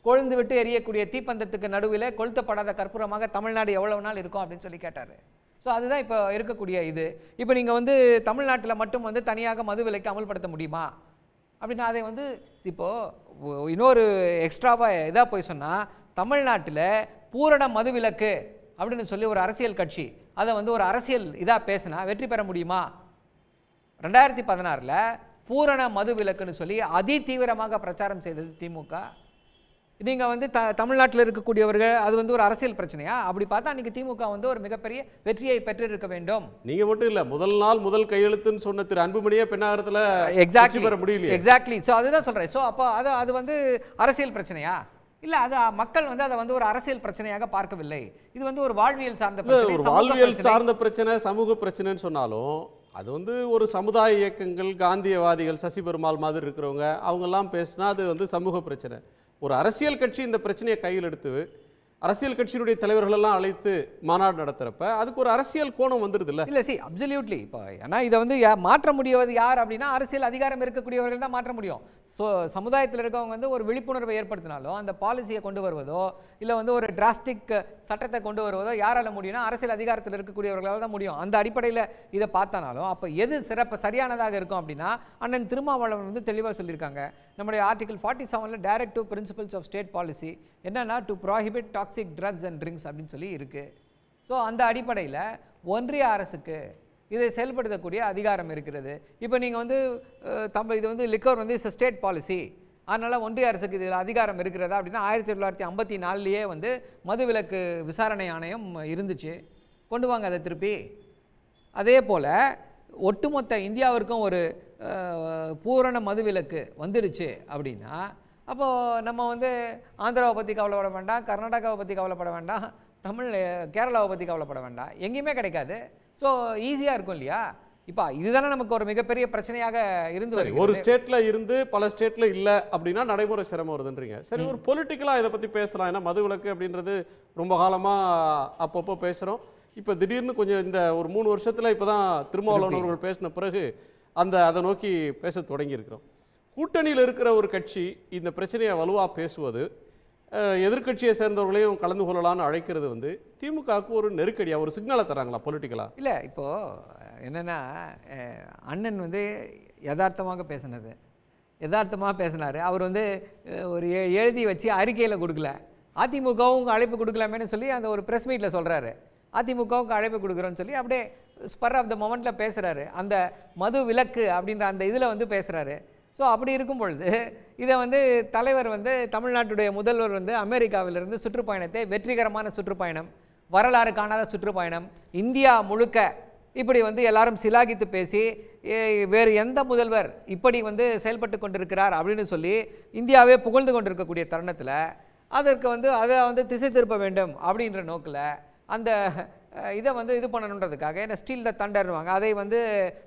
கொழுந்து விட்டு எரியக்கூடிய தீப்பந்தத்துக்கு நடுவில் கொளுத்தப்படாத கற்பூரமாக தமிழ்நாடு எவ்வளவு நாள் இருக்கும் அப்படின்னு சொல்லி கேட்டார் ஸோ அதுதான் இப்போ இருக்கக்கூடிய இது இப்போ நீங்கள் வந்து தமிழ்நாட்டில் மட்டும் வந்து தனியாக மது விலைக்கு அமல்படுத்த முடியுமா அப்படின்னா அதை வந்து இப்போது இன்னொரு எக்ஸ்ட்ராவாக இதாக போய் சொன்னால் தமிழ்நாட்டில் பூரண மது விலக்கு அப்படின்னு சொல்லி ஒரு அரசியல் கட்சி அதை வந்து ஒரு அரசியல் இதாக பேசினா வெற்றி பெற முடியுமா ரெண்டாயிரத்தி பதினாறில் பூரண மது விலக்குன்னு சொல்லி அதிதீவிரமாக பிரச்சாரம் செய்தது திமுக நீங்கள் வந்து த தமிழ்நாட்டில் இருக்கக்கூடியவர்கள் அது வந்து ஒரு அரசியல் பிரச்சனையா அப்படி பார்த்தா அன்றைக்கி திமுக வந்து ஒரு மிகப்பெரிய வெற்றியை பெற்றிருக்க வேண்டும் நீங்கள் மட்டும் இல்லை முதல் நாள் முதல் கையெழுத்துன்னு சொன்ன திரு அன்புமணியே பெண்ணாகரத்தில் எக்ஸாக்ட்லி பெற முடியல எக்ஸாக்ட்லி ஸோ அதுதான் சொல்கிறேன் ஸோ அப்போ அது அது வந்து அரசியல் பிரச்சனையா இல்ல அது மக்கள் வந்து அதை வந்து ஒரு அரசியல் பிரச்சனையாக பார்க்கவில்லை இது வந்து ஒரு வாழ்வியல் சார்ந்த ஒரு வாழ்வியல் சார்ந்த பிரச்சனை சமூக பிரச்சனைன்னு சொன்னாலும் அது வந்து ஒரு சமுதாய இயக்கங்கள் காந்தியவாதிகள் சசி பெருமாள் மாதிரி இருக்கிறவங்க அவங்கெல்லாம் பேசினா அது வந்து சமூக பிரச்சனை ஒரு அரசியல் கட்சி இந்த பிரச்சனையை கையில் எடுத்து அரசியல் கட்சியினுடைய தலைவர்கள் எல்லாம் அழைத்து மாநாடு நடத்துறப்ப அதுக்கு ஒரு அரசியல் கோணம் வந்துடுது இல்லை இல்லை சி அப்சல்யூட்லி இப்போ ஏன்னா இதை வந்து மாற்ற முடியாது யார் அப்படின்னா அரசியல் அதிகாரம் இருக்கக்கூடியவர்கள் தான் மாற்ற முடியும் ஸோ சமுதாயத்தில் இருக்கவங்க வந்து ஒரு விழிப்புணர்வை ஏற்படுத்தினாலோ அந்த பாலிசியை கொண்டு வருவதோ இல்லை வந்து ஒரு டிராஸ்டிக் சட்டத்தை கொண்டு வருவதோ யாரால் முடியும்னா அரசியல் அதிகாரத்தில் இருக்கக்கூடியவர்களால் தான் முடியும் அந்த அடிப்படையில் இதை பார்த்தானாலும் அப்போ எது சிறப்பு சரியானதாக இருக்கும் அப்படின்னா அண்ணன் திருமாவளவன் வந்து தெளிவாக சொல்லியிருக்காங்க நம்முடைய ஆர்டிகல் ஃபார்ட்டி செவனில் directive principles of state policy என்னென்னா டு ப்ராஹிபிட் டாக் டாக்ஸிக் ட்ரக்ஸ் அண்ட் ட்ரிங்க்ஸ் அப்படின்னு சொல்லி இருக்குது ஸோ அந்த அடிப்படையில் ஒன்றிய அரசுக்கு இதை செயல்படுத்தக்கூடிய அதிகாரம் இருக்கிறது இப்போ நீங்கள் வந்து தம்ப இது வந்து லிக்கர் வந்து இஸ் ஸ்டேட் பாலிசி அதனால் ஒன்றிய அரசுக்கு இதில் அதிகாரம் இருக்கிறதா அப்படின்னா ஆயிரத்தி தொள்ளாயிரத்தி ஐம்பத்தி நாலுலேயே வந்து மதுவிலக்கு விசாரணை ஆணையம் இருந்துச்சு கொண்டு வாங்க அதை திருப்பி அதே போல் ஒட்டுமொத்த இந்தியாவிற்கும் ஒரு பூரண மதுவிலக்கு வந்துடுச்சு அப்படின்னா அப்போது நம்ம வந்து ஆந்திராவை பற்றி கவலைப்பட வேண்டாம் கர்நாடகாவை பற்றி கவலைப்பட வேண்டாம் தமிழ் கேரளாவை பற்றி கவலைப்பட வேண்டாம் எங்கேயுமே கிடைக்காது ஸோ ஈஸியாக இருக்கும் இல்லையா இப்போ இதுதானே நமக்கு ஒரு மிகப்பெரிய பிரச்சனையாக இருந்து சரி ஒரு ஸ்டேட்டில் இருந்து பல ஸ்டேட்டில் இல்லை அப்படின்னா நடைமுறை சிரமம் வருதுன்றீங்க சரி ஒரு பொலிட்டிக்கலாக இதை பற்றி பேசலாம் ஏன்னா மது விளக்கு அப்படின்றது ரொம்ப காலமாக அப்பப்போ பேசுகிறோம் இப்போ திடீர்னு கொஞ்சம் இந்த ஒரு மூணு வருஷத்தில் இப்போ தான் திருமாவளவன் அவர்கள் பேசின பிறகு அந்த அதை நோக்கி பேச தொடங்கியிருக்கிறோம் கூட்டணியில் இருக்கிற ஒரு கட்சி இந்த பிரச்சனையை வலுவாக பேசுவது எதிர்கட்சியை சேர்ந்தவர்களையும் கலந்து கொள்ளலாம்னு அழைக்கிறது வந்து திமுகவுக்கு ஒரு நெருக்கடியாக ஒரு சிக்னலை தராங்களா பொலிட்டிக்கலாக இல்லை இப்போது என்னென்னா அண்ணன் வந்து யதார்த்தமாக பேசினது யதார்த்தமாக பேசினார் அவர் வந்து ஒரு எழுதி வச்சு அறிக்கையில் கொடுக்கல அதிமுகவும் அழைப்பு கொடுக்கலாமேன்னு சொல்லி அந்த ஒரு ப்ரெஸ் மீட்டில் சொல்கிறாரு அதிமுகவுக்கு அழைப்பு கொடுக்குறோன்னு சொல்லி அப்படியே ஸ்பர் ஆஃப் த மொமெண்ட்டில் பேசுகிறாரு அந்த மது விலக்கு அப்படின்ற அந்த இதில் வந்து பேசுகிறாரு ஸோ அப்படி இருக்கும் பொழுது இதை வந்து தலைவர் வந்து தமிழ்நாட்டுடைய முதல்வர் வந்து அமெரிக்காவிலிருந்து சுற்றுப்பயணத்தை வெற்றிகரமான சுற்றுப்பயணம் வரலாறு காணாத சுற்றுப்பயணம் இந்தியா முழுக்க இப்படி வந்து எல்லாரும் சிலாகித்து பேசி வேறு எந்த முதல்வர் இப்படி வந்து செயல்பட்டு கொண்டிருக்கிறார் அப்படின்னு சொல்லி இந்தியாவே புகழ்ந்து கொண்டிருக்கக்கூடிய தருணத்தில் அதற்கு வந்து அதை வந்து திசை திருப்ப வேண்டும் அப்படின்ற நோக்கில் அந்த இதை வந்து இது பண்ணணுன்றதுக்காக என்ன ஸ்டீல் த தண்டர்வாங்க அதை வந்து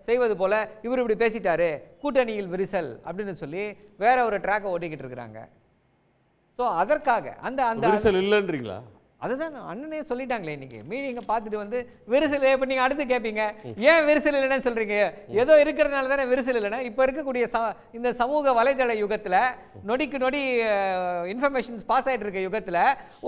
செய்வது போல் இவர் இப்படி பேசிட்டாரு கூட்டணியில் விரிசல் அப்படின்னு சொல்லி வேற ஒரு ட்ராக்கை ஓட்டிக்கிட்டு இருக்கிறாங்க ஸோ அதற்காக அந்த அந்த விரிசல் இல்லைன்றீங்களா அதுதான் அண்ணனே சொல்லிட்டாங்களே இன்னைக்கு மீனிங்கை பார்த்துட்டு வந்து விரிசல் இப்போ நீங்கள் அடுத்து கேட்பீங்க ஏன் விரிசல் இல்லைன்னு சொல்கிறீங்க ஏதோ இருக்கிறதுனால தானே விரிசல் இல்லைன்னா இப்போ இருக்கக்கூடிய ச இந்த சமூக வலைதள யுகத்தில் நொடிக்கு நொடி இன்ஃபர்மேஷன்ஸ் பாஸ் ஆகிட்டு இருக்க யுகத்தில்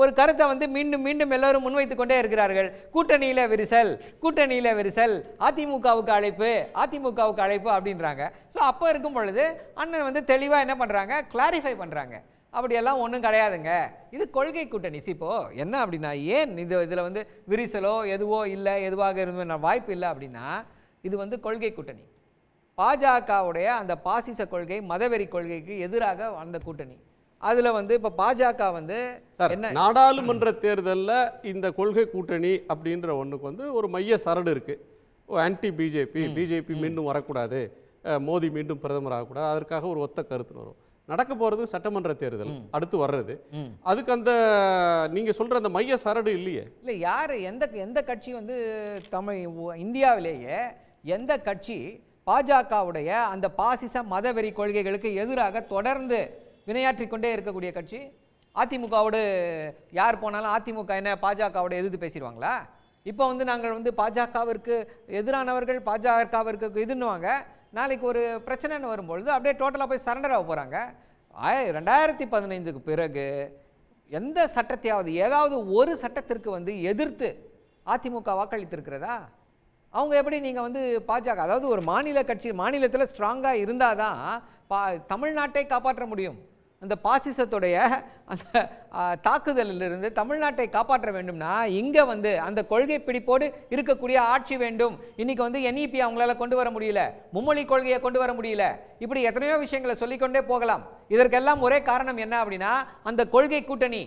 ஒரு கருத்தை வந்து மீண்டும் மீண்டும் எல்லோரும் முன்வைத்து கொண்டே இருக்கிறார்கள் கூட்டணியில் விரிசல் கூட்டணியில் விரிசல் அதிமுகவுக்கு அழைப்பு அதிமுகவுக்கு அழைப்பு அப்படின்றாங்க ஸோ அப்போ இருக்கும் பொழுது அண்ணன் வந்து தெளிவாக என்ன பண்ணுறாங்க கிளாரிஃபை பண்ணுறாங்க அப்படியெல்லாம் ஒன்றும் கிடையாதுங்க இது கொள்கை கூட்டணி இப்போது என்ன அப்படின்னா ஏன் இது இதில் வந்து விரிசலோ எதுவோ இல்லை எதுவாக இருந்த வாய்ப்பு இல்லை அப்படின்னா இது வந்து கொள்கை கூட்டணி பாஜகவுடைய அந்த பாசிச கொள்கை மதவெறி கொள்கைக்கு எதிராக அந்த கூட்டணி அதில் வந்து இப்போ பாஜக வந்து என்ன நாடாளுமன்ற தேர்தலில் இந்த கொள்கை கூட்டணி அப்படின்ற ஒன்றுக்கு வந்து ஒரு மைய சரடு இருக்குது ஆன்டி பிஜேபி பிஜேபி மீண்டும் வரக்கூடாது மோடி மீண்டும் பிரதமர் ஆகக்கூடாது அதற்காக ஒரு ஒத்த கருத்து வரும் நடக்க போறது சட்டமன்ற தேர்தல் அடுத்து வர்றது அதுக்கு அந்த நீங்க சொல்ற அந்த மைய சரடு இல்லையே இல்லை யார் எந்த எந்த கட்சி வந்து தமிழ் இந்தியாவிலேயே எந்த கட்சி பாஜகவுடைய அந்த பாசிச மதவெறி கொள்கைகளுக்கு எதிராக தொடர்ந்து வினையாற்றி கொண்டே இருக்கக்கூடிய கட்சி அதிமுகவோடு யார் போனாலும் அதிமுக என்ன பாஜகவோட எதிர்த்து பேசிடுவாங்களா இப்போ வந்து நாங்கள் வந்து பாஜகவிற்கு எதிரானவர்கள் பாஜகவிற்கு இதுன்னுவாங்க நாளைக்கு ஒரு பிரச்சனைன்னு வரும்பொழுது அப்படியே டோட்டலாக போய் சரண்டர் ஆக போகிறாங்க ஆய ரெண்டாயிரத்தி பதினைந்துக்கு பிறகு எந்த சட்டத்தையாவது ஏதாவது ஒரு சட்டத்திற்கு வந்து எதிர்த்து அதிமுக வாக்களித்திருக்கிறதா அவங்க எப்படி நீங்கள் வந்து பாஜக அதாவது ஒரு மாநில கட்சி மாநிலத்தில் ஸ்ட்ராங்காக இருந்தால் தான் பா தமிழ்நாட்டை காப்பாற்ற முடியும் அந்த பாசிசத்துடைய அந்த தாக்குதலிலிருந்து தமிழ்நாட்டை காப்பாற்ற வேண்டும்னா இங்கே வந்து அந்த கொள்கை பிடிப்போடு இருக்கக்கூடிய ஆட்சி வேண்டும் இன்றைக்கி வந்து என்இபி e அவங்களால கொண்டு வர முடியல மும்மொழி கொள்கையை கொண்டு வர முடியல இப்படி எத்தனையோ விஷயங்களை சொல்லிக்கொண்டே போகலாம் இதற்கெல்லாம் ஒரே காரணம் என்ன அப்படின்னா அந்த கொள்கை கூட்டணி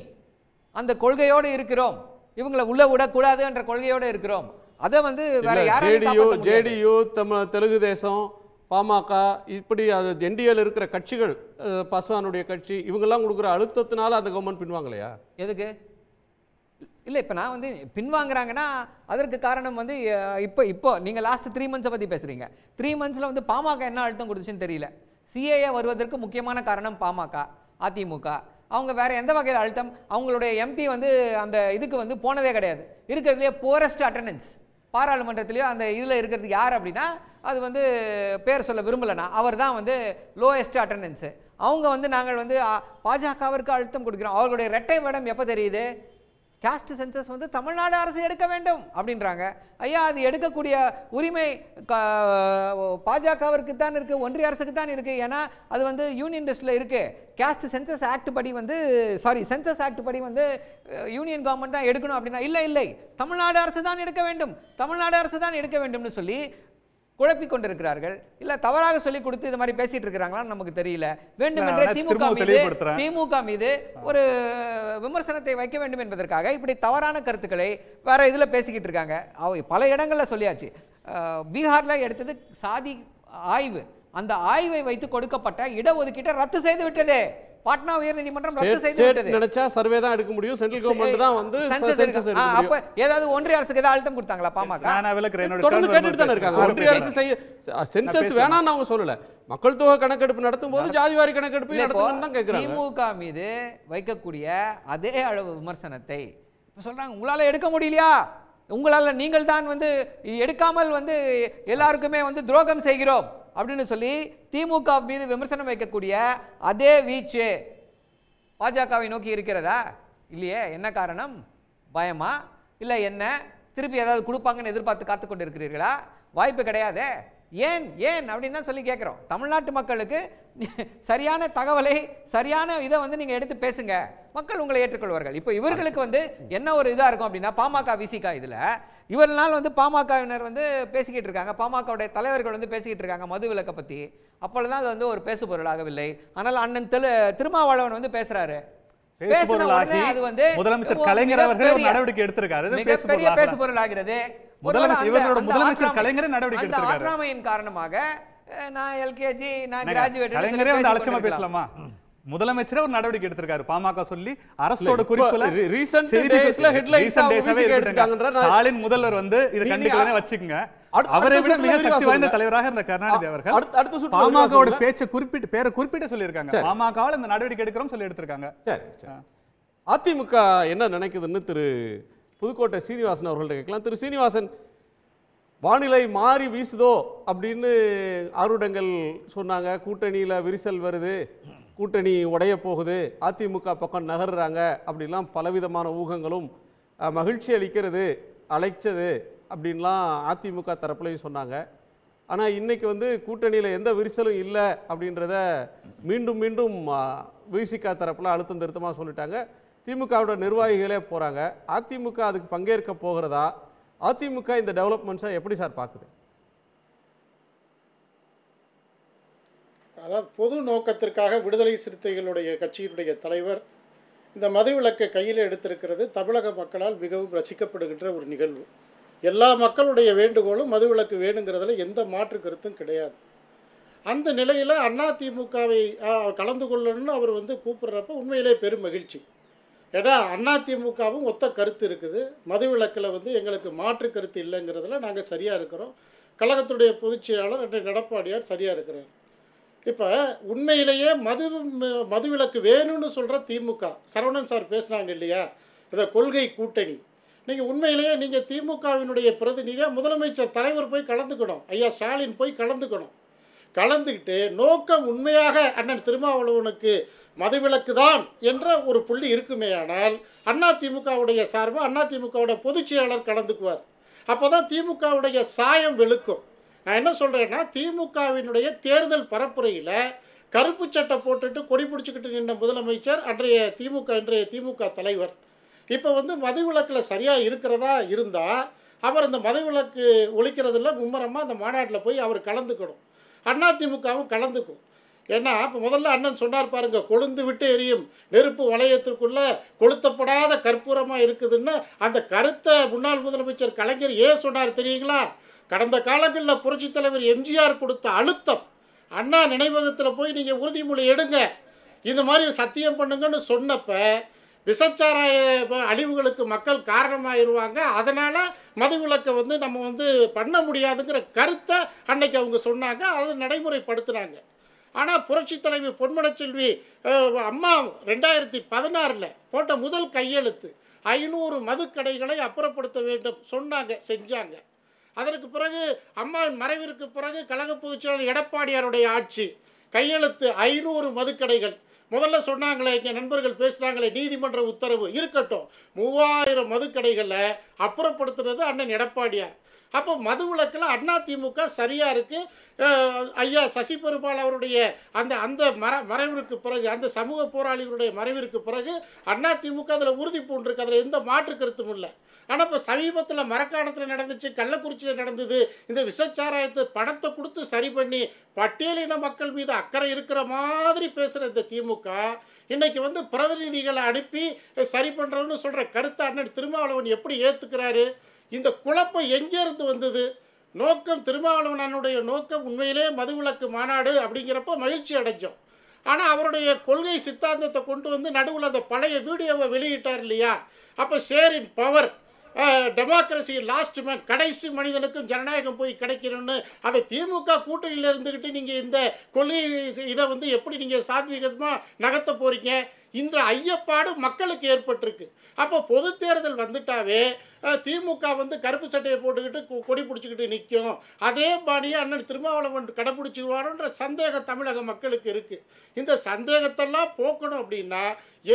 அந்த கொள்கையோடு இருக்கிறோம் இவங்களை உள்ளே விடக்கூடாது என்ற கொள்கையோடு இருக்கிறோம் அதை வந்து வேற யாரும் ஜேடியு தமிழ் தெலுங்கு தேசம் பாமக இப்படி அது என்டிஏல இருக்கிற கட்சிகள் பாஸ்வானுடைய கட்சி இவங்கெல்லாம் கொடுக்குற அழுத்தத்தினால அந்த கவர்மெண்ட் பின்வாங்கலையா எதுக்கு இல்லை இப்போ நான் வந்து பின்வாங்குறாங்கன்னா அதற்கு காரணம் வந்து இப்போ இப்போ நீங்கள் லாஸ்ட் த்ரீ மந்த்ஸை பற்றி பேசுகிறீங்க த்ரீ மந்த்ஸில் வந்து பாமக என்ன அழுத்தம் கொடுத்துச்சுன்னு தெரியல சிஏஏ வருவதற்கு முக்கியமான காரணம் பாமக அதிமுக அவங்க வேறு எந்த வகையில் அழுத்தம் அவங்களுடைய எம்பி வந்து அந்த இதுக்கு வந்து போனதே கிடையாது இருக்கிறதுலே போரஸ்ட் அட்டண்டன்ஸ் பாராளுமன்றத்திலேயோ அந்த இதில் இருக்கிறது யார் அப்படின்னா அது வந்து பேர் சொல்ல விரும்பலைனா அவர் தான் வந்து லோயஸ்ட் அட்டண்டன்ஸு அவங்க வந்து நாங்கள் வந்து பாஜகவிற்கு அழுத்தம் கொடுக்குறோம் அவர்களுடைய ரெட்டை வேடம் எப்போ தெரியுது கேஸ்ட் சென்சஸ் வந்து தமிழ்நாடு அரசு எடுக்க வேண்டும் அப்படின்றாங்க ஐயா அது எடுக்கக்கூடிய உரிமை பாஜகவிற்கு தான் இருக்குது ஒன்றிய அரசுக்கு தான் இருக்குது ஏன்னா அது வந்து யூனியன் டெஸ்டில் இருக்குது கேஸ்ட் சென்சஸ் ஆக்ட் படி வந்து சாரி சென்சஸ் ஆக்ட் படி வந்து யூனியன் கவர்மெண்ட் தான் எடுக்கணும் அப்படின்னா இல்லை இல்லை தமிழ்நாடு அரசு தான் எடுக்க வேண்டும் தமிழ்நாடு அரசு தான் எடுக்க வேண்டும்னு சொல்லி குழப்பிக் கொண்டிருக்கிறார்கள் இல்ல தவறாக சொல்லி கொடுத்து இது மாதிரி பேசிட்டு இருக்கிறாங்களான்னு நமக்கு தெரியல வேண்டுமென்றே திமுக மீது திமுக மீது ஒரு விமர்சனத்தை வைக்க வேண்டும் என்பதற்காக இப்படி தவறான கருத்துக்களை வேற இதுல பேசிக்கிட்டு இருக்காங்க பல இடங்கள்ல சொல்லியாச்சு பீகார்ல எடுத்தது சாதி ஆய்வு அந்த ஆய்வை வைத்து கொடுக்கப்பட்ட இடஒதுக்கீட்டை ரத்து செய்து விட்டதே பாட்னா உயர்நீதிமன்றம் ரத்து செய்து விட்டது நினைச்சா சர்வே தான் எடுக்க முடியும் சென்ட்ரல் கவர்மெண்ட் தான் வந்து சென்சஸ் அப்ப ஏதாவது ஒன்றிய அரசுக்கு ஏதாவது அழுத்தம் கொடுத்தாங்களா பாமக நான் விளக்குறேன் தொடர்ந்து கேட்டுட்டு இருக்காங்க ஒன்றிய அரசு செய்ய சென்சஸ் வேணாம்னு அவங்க சொல்லல மக்கள் தொகை கணக்கெடுப்பு நடத்தும் போது ஜாதிவாரி கணக்கெடுப்பு நடத்தணும்னு தான் கேக்குறாங்க திமுக மீது வைக்கக்கூடிய அதே அளவு விமர்சனத்தை இப்ப சொல்றாங்க உங்களால எடுக்க முடியலையா உங்களால நீங்கள் தான் வந்து எடுக்காமல் வந்து எல்லாருக்குமே வந்து துரோகம் செய்கிறோம் அப்படின்னு சொல்லி திமுக மீது விமர்சனம் வைக்கக்கூடிய அதே வீச்சு பாஜகவை நோக்கி இருக்கிறதா இல்லையே என்ன காரணம் பயமா இல்லை என்ன திருப்பி ஏதாவது கொடுப்பாங்கன்னு எதிர்பார்த்து காத்து கொண்டு இருக்கிறீர்களா வாய்ப்பு கிடையாதே ஏன் ஏன் அப்படின்னு தான் சொல்லி கேட்குறோம் தமிழ்நாட்டு மக்களுக்கு சரியான தகவலை சரியான இதை வந்து நீங்கள் எடுத்து பேசுங்க மக்கள் உங்களை ஏற்றுக்கொள்வார்கள் இப்போ இவர்களுக்கு வந்து என்ன ஒரு இதாக இருக்கும் அப்படின்னா பாமக விசிகா இதில் இவ்வளவு நாள் வந்து பாமகவினர் வந்து பேசிக்கிட்டு இருக்காங்க பாமகவுடைய தலைவர்கள் வந்து பேசிக்கிட்டு இருக்காங்க மது விலக்கை பற்றி அப்பொழுது தான் அது வந்து ஒரு பேசுபொருளாகவில்லை ஆனால் அண்ணன் தெலு திருமாவளவன் வந்து பேசுகிறாரு முதலமைச்சர் கலைஞர் அவர்கள் நடவடிக்கை எடுத்திருக்காரு பேசுபொருள் ஆகிறது முதலமைச்சர் கலைஞரே நடவடிக்கை எடுத்திருக்காரு காரணமாக நான் எல்கேஜி நான் கிராஜுவேட் பேசலாமா முதலமைச்சரே ஒரு நடவடிக்கை எடுத்திருக்காரு பாமக சொல்லி அரசோட குறிப்புல ரீசன்ட் டேஸ்ல ஹெட்லைன்ஸா எடுத்துட்டாங்கன்ற ஸ்டாலின் முதல்வர் வந்து இத கண்டிக்கலனே வச்சுக்கங்க அவரை விட மிக சக்தி வாய்ந்த தலைவராக இருந்த கருணாநிதி அவர்கள் அடுத்த சுற்று பாமகவோட பேச்சை குறிப்பிட்டு பேரை குறிப்பிட்டு சொல்லியிருக்காங்க பாமகவால் இந்த நடவடிக்கை எடுக்கிறோம் சொல்லி எடுத்திருக்காங்க சரி அதிமுக என்ன நினைக்குதுன்னு திரு புதுக்கோட்டை சீனிவாசன் அவர்கள்ட்ட கேட்கலாம் திரு சீனிவாசன் வானிலை மாறி வீசுதோ அப்படின்னு ஆருடங்கள் சொன்னாங்க கூட்டணியில விரிசல் வருது கூட்டணி உடைய போகுது அதிமுக பக்கம் நகர்றாங்க அப்படின்லாம் பலவிதமான ஊகங்களும் மகிழ்ச்சி அளிக்கிறது அழைச்சது அப்படின்லாம் அதிமுக தரப்புலையும் சொன்னாங்க ஆனால் இன்றைக்கி வந்து கூட்டணியில் எந்த விரிசலும் இல்லை அப்படின்றத மீண்டும் மீண்டும் விசிகா தரப்பில் அழுத்தம் திருத்தமாக சொல்லிட்டாங்க திமுகவோட நிர்வாகிகளே போகிறாங்க அதிமுக அதுக்கு பங்கேற்க போகிறதா அதிமுக இந்த டெவலப்மெண்ட்ஸை எப்படி சார் பார்க்குது அதாவது பொது நோக்கத்திற்காக விடுதலை சிறுத்தைகளுடைய கட்சியினுடைய தலைவர் இந்த மதுவிலக்கை கையில் எடுத்திருக்கிறது தமிழக மக்களால் மிகவும் ரசிக்கப்படுகின்ற ஒரு நிகழ்வு எல்லா மக்களுடைய வேண்டுகோளும் மதுவிலக்கு வேணுங்கிறதுல எந்த மாற்று கருத்தும் கிடையாது அந்த நிலையில் அதிமுகவை கலந்து கொள்ளணும்னு அவர் வந்து கூப்பிடுறப்ப உண்மையிலே பெரும் மகிழ்ச்சி ஏன்னா அதிமுகவும் ஒத்த கருத்து இருக்குது மதுவிலக்கில் வந்து எங்களுக்கு மாற்று கருத்து இல்லைங்கிறதுல நாங்கள் சரியாக இருக்கிறோம் கழகத்துடைய பொதுச்செயலாளர் நடப்பாடியார் சரியாக இருக்கிறார் இப்போ உண்மையிலேயே மது மதுவிலக்கு வேணும்னு சொல்கிற திமுக சரவணன் சார் பேசுனாங்க இல்லையா இந்த கொள்கை கூட்டணி நீங்கள் உண்மையிலேயே நீங்கள் திமுகவினுடைய பிரதிநிதியாக முதலமைச்சர் தலைவர் போய் கலந்துக்கணும் ஐயா ஸ்டாலின் போய் கலந்துக்கணும் கலந்துக்கிட்டு நோக்கம் உண்மையாக அண்ணன் திருமாவளவனுக்கு மதுவிலக்கு தான் என்ற ஒரு புள்ளி இருக்குமே ஆனால் அண்ணா திமுகவுடைய சார்பாக அண்ணா திமுகவுடைய பொதுச் செயலாளர் கலந்துக்குவார் அப்போ தான் திமுகவுடைய சாயம் வெளுக்கும் நான் என்ன சொல்கிறேன்னா திமுகவினுடைய தேர்தல் பரப்புரையில் கருப்பு சட்டை போட்டுட்டு கொடி பிடிச்சிக்கிட்டு நின்ற முதலமைச்சர் அன்றைய திமுக இன்றைய திமுக தலைவர் இப்போ வந்து மதுவிலக்கில் சரியாக இருக்கிறதா இருந்தால் அவர் இந்த மதுவிலக்கு ஒழிக்கிறதுல மும்முரமாக அந்த மாநாட்டில் போய் அவர் கலந்துக்கணும் அண்ணா திமுகவும் கலந்துக்கும் ஏன்னா இப்போ முதல்ல அண்ணன் சொன்னார் பாருங்கள் கொழுந்து விட்டு எரியும் நெருப்பு வளையத்திற்குள்ளே கொளுத்தப்படாத கற்பூரமாக இருக்குதுன்னு அந்த கருத்தை முன்னாள் முதலமைச்சர் கலைஞர் ஏன் சொன்னார் தெரியுங்களா கடந்த காலங்களில் புரட்சித் தலைவர் எம்ஜிஆர் கொடுத்த அழுத்தம் அண்ணா நினைவகத்தில் போய் நீங்கள் உறுதிமொழி எடுங்க இந்த மாதிரி சத்தியம் பண்ணுங்கன்னு சொன்னப்போ விசச்சாராய அழிவுகளுக்கு மக்கள் காரணமாயிருவாங்க அதனால் மதுவிலக்கை வந்து நம்ம வந்து பண்ண முடியாதுங்கிற கருத்தை அன்னைக்கு அவங்க சொன்னாங்க அதை நடைமுறைப்படுத்துனாங்க ஆனால் புரட்சி தலைவி பொன்மனச்செல்வி அம்மா ரெண்டாயிரத்தி பதினாறில் போட்ட முதல் கையெழுத்து ஐநூறு மதுக்கடைகளை அப்புறப்படுத்த வேண்டும் சொன்னாங்க செஞ்சாங்க அதற்கு பிறகு அம்மாள் மறைவிற்கு பிறகு கழக பொதுச்செயலாளர் எடப்பாடியாருடைய ஆட்சி கையெழுத்து ஐநூறு மதுக்கடைகள் முதல்ல சொன்னாங்களே எங்கள் நண்பர்கள் பேசுகிறாங்களே நீதிமன்ற உத்தரவு இருக்கட்டும் மூவாயிரம் மதுக்கடைகளை அப்புறப்படுத்துறது அண்ணன் எடப்பாடியார் அப்போ மது விளக்கில் அதிமுக சரியாக இருக்குது ஐயா சசி பெருமாள் அவருடைய அந்த அந்த மர மறைவிற்கு பிறகு அந்த சமூக போராளிகளுடைய மறைவிற்கு பிறகு அதிமுக அதில் உறுதி பூண்டிருக்கு அதில் எந்த மாற்று கருத்தும் இல்லை ஆனால் இப்போ சமீபத்தில் மரக்காணத்தில் நடந்துச்சு கள்ளக்குறிச்சியில் நடந்தது இந்த விசச்சாராயத்தை பணத்தை கொடுத்து சரி பண்ணி பட்டியலின மக்கள் மீது அக்கறை இருக்கிற மாதிரி பேசுகிற இந்த திமுக இன்றைக்கி வந்து பிரதிநிதிகளை அனுப்பி சரி பண்ணுறதுன்னு சொல்கிற கருத்தை அண்ணன் திருமாவளவன் எப்படி ஏற்றுக்கிறாரு இந்த குழப்பம் எங்கேருந்து வந்தது நோக்கம் திருமாவளவனனுடைய நோக்கம் உண்மையிலே மதுவிலக்கு மாநாடு அப்படிங்கிறப்ப மகிழ்ச்சி அடைஞ்சோம் ஆனால் அவருடைய கொள்கை சித்தாந்தத்தை கொண்டு வந்து நடுவில் அந்த பழைய வீடியோவை வெளியிட்டார் இல்லையா அப்போ share in power democracy last man கடைசி மனிதனுக்கும் ஜனநாயகம் போய் கிடைக்கணும்னு அதை திமுக கூட்டணியில் இருந்துக்கிட்டு நீங்கள் இந்த கொள்கை இதை வந்து எப்படி நீங்கள் சாத்விகமாக நகர்த்த போகிறீங்க இந்த ஐயப்பாடு மக்களுக்கு ஏற்பட்டிருக்கு அப்போ பொது தேர்தல் வந்துட்டாவே திமுக வந்து கருப்பு சட்டையை போட்டுக்கிட்டு கொடி பிடிச்சிக்கிட்டு நிற்கும் அதே பாணியை அண்ணன் திருமாவளவன் கடைபிடிச்சிடுவாருன்ற சந்தேகம் தமிழக மக்களுக்கு இருக்குது இந்த சந்தேகத்தெல்லாம் போக்கணும் அப்படின்னா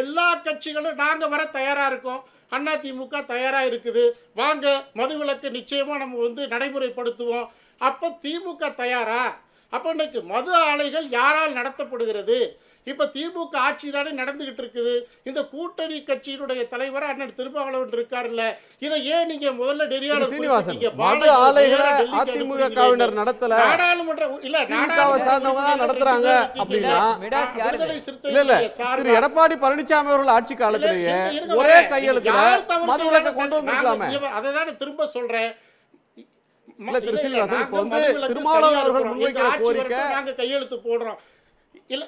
எல்லா கட்சிகளும் நாங்கள் வர தயாராக இருக்கோம் அதிமுக தயாராக இருக்குது வாங்க மதுவிலக்கு நிச்சயமாக நம்ம வந்து நடைமுறைப்படுத்துவோம் அப்போ திமுக தயாரா அப்போ இன்றைக்கு மது ஆலைகள் யாரால் நடத்தப்படுகிறது இப்போ திமுக ஆட்சி தானே நடந்துகிட்டு இருக்குது இந்த கூட்டணி கட்சியினுடைய தலைவராக அண்ணன் திருமாவளவன் இருக்காருல்ல இதை ஏன் நீங்க முதல்ல நெறியாளர் சீனிவாசன் அதிமுக நடத்தல நாடாளுமன்ற இல்ல நடத்துறாங்க அப்படின்னா இல்ல எடப்பாடி பழனிசாமி அவர்கள் ஆட்சி காலத்திலேயே ஒரே கையெழுத்துல கொண்டு வந்திருக்கலாமே அதை தானே திரும்ப சொல்றேன் வந்து கையெழுத்து போடுறோம் இல்ல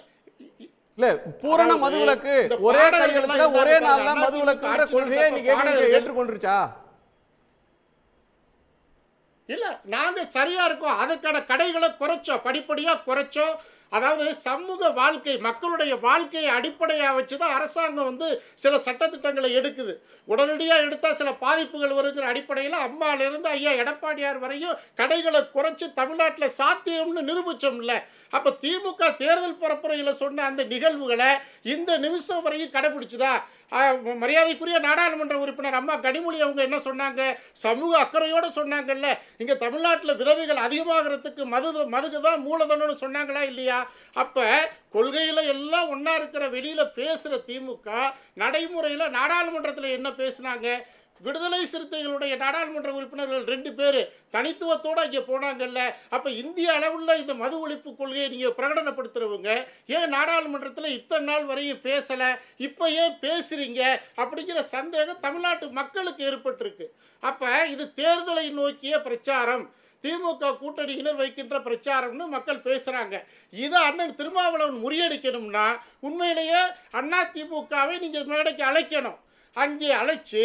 இல்ல பூரண மதுவிலக்கு ஒரே கையெழுத்துல ஒரே நாள்ல மதுவிலக்குன்ற கொள்கையை நீங்க ஏற்றுக்கொண்டுருச்சா இல்ல நாங்க சரியா இருக்கோம் அதற்கான கடைகளை குறைச்சோம் படிப்படியா குறைச்சோம் அதாவது சமூக வாழ்க்கை மக்களுடைய வாழ்க்கையை அடிப்படையாக வச்சு தான் அரசாங்கம் வந்து சில சட்டத்திட்டங்களை எடுக்குது உடனடியாக எடுத்தால் சில பாதிப்புகள் வருங்கிற அடிப்படையில் அம்மாவிலிருந்து ஐயா எடப்பாடியார் வரையும் கடைகளை குறைச்சி தமிழ்நாட்டில் சாத்தியம்னு இல்லை அப்போ திமுக தேர்தல் பரப்புரையில் சொன்ன அந்த நிகழ்வுகளை இந்த நிமிஷம் வரையும் கடைபிடிச்சுதா மரியாதைக்குரிய நாடாளுமன்ற உறுப்பினர் அம்மா கனிமொழி அவங்க என்ன சொன்னாங்க சமூக அக்கறையோடு சொன்னாங்கல்ல இங்கே தமிழ்நாட்டில் விதவைகள் அதிகமாகிறதுக்கு மது மதுக்கு தான் மூலதனம்னு சொன்னாங்களா இல்லையா அப்போ கொள்கையில் எல்லாம் ஒன்றா இருக்கிற வெளியில் பேசுகிற திமுக நடைமுறையில் நாடாளுமன்றத்தில் என்ன பேசினாங்க விடுதலை சிறுத்தைகளுடைய நாடாளுமன்ற உறுப்பினர்கள் ரெண்டு பேர் தனித்துவத்தோடு இங்கே போனாங்கல்ல அப்போ இந்திய அளவில் இந்த மது ஒழிப்பு கொள்கையை நீங்கள் பிரகடனப்படுத்துகிறவங்க ஏன் நாடாளுமன்றத்தில் இத்தனை நாள் வரையும் பேசலை இப்போ ஏன் பேசுகிறீங்க அப்படிங்கிற சந்தேகம் தமிழ்நாட்டு மக்களுக்கு ஏற்பட்டிருக்கு அப்போ இது தேர்தலை நோக்கிய பிரச்சாரம் திமுக கூட்டணியினர் வைக்கின்ற பிரச்சாரம்னு மக்கள் பேசுகிறாங்க இதை அண்ணன் திருமாவளவன் முறியடிக்கணும்னா உண்மையிலேயே அண்ணா திமுகவை நீங்கள் மேடைக்கு அழைக்கணும் அங்கே அழைச்சி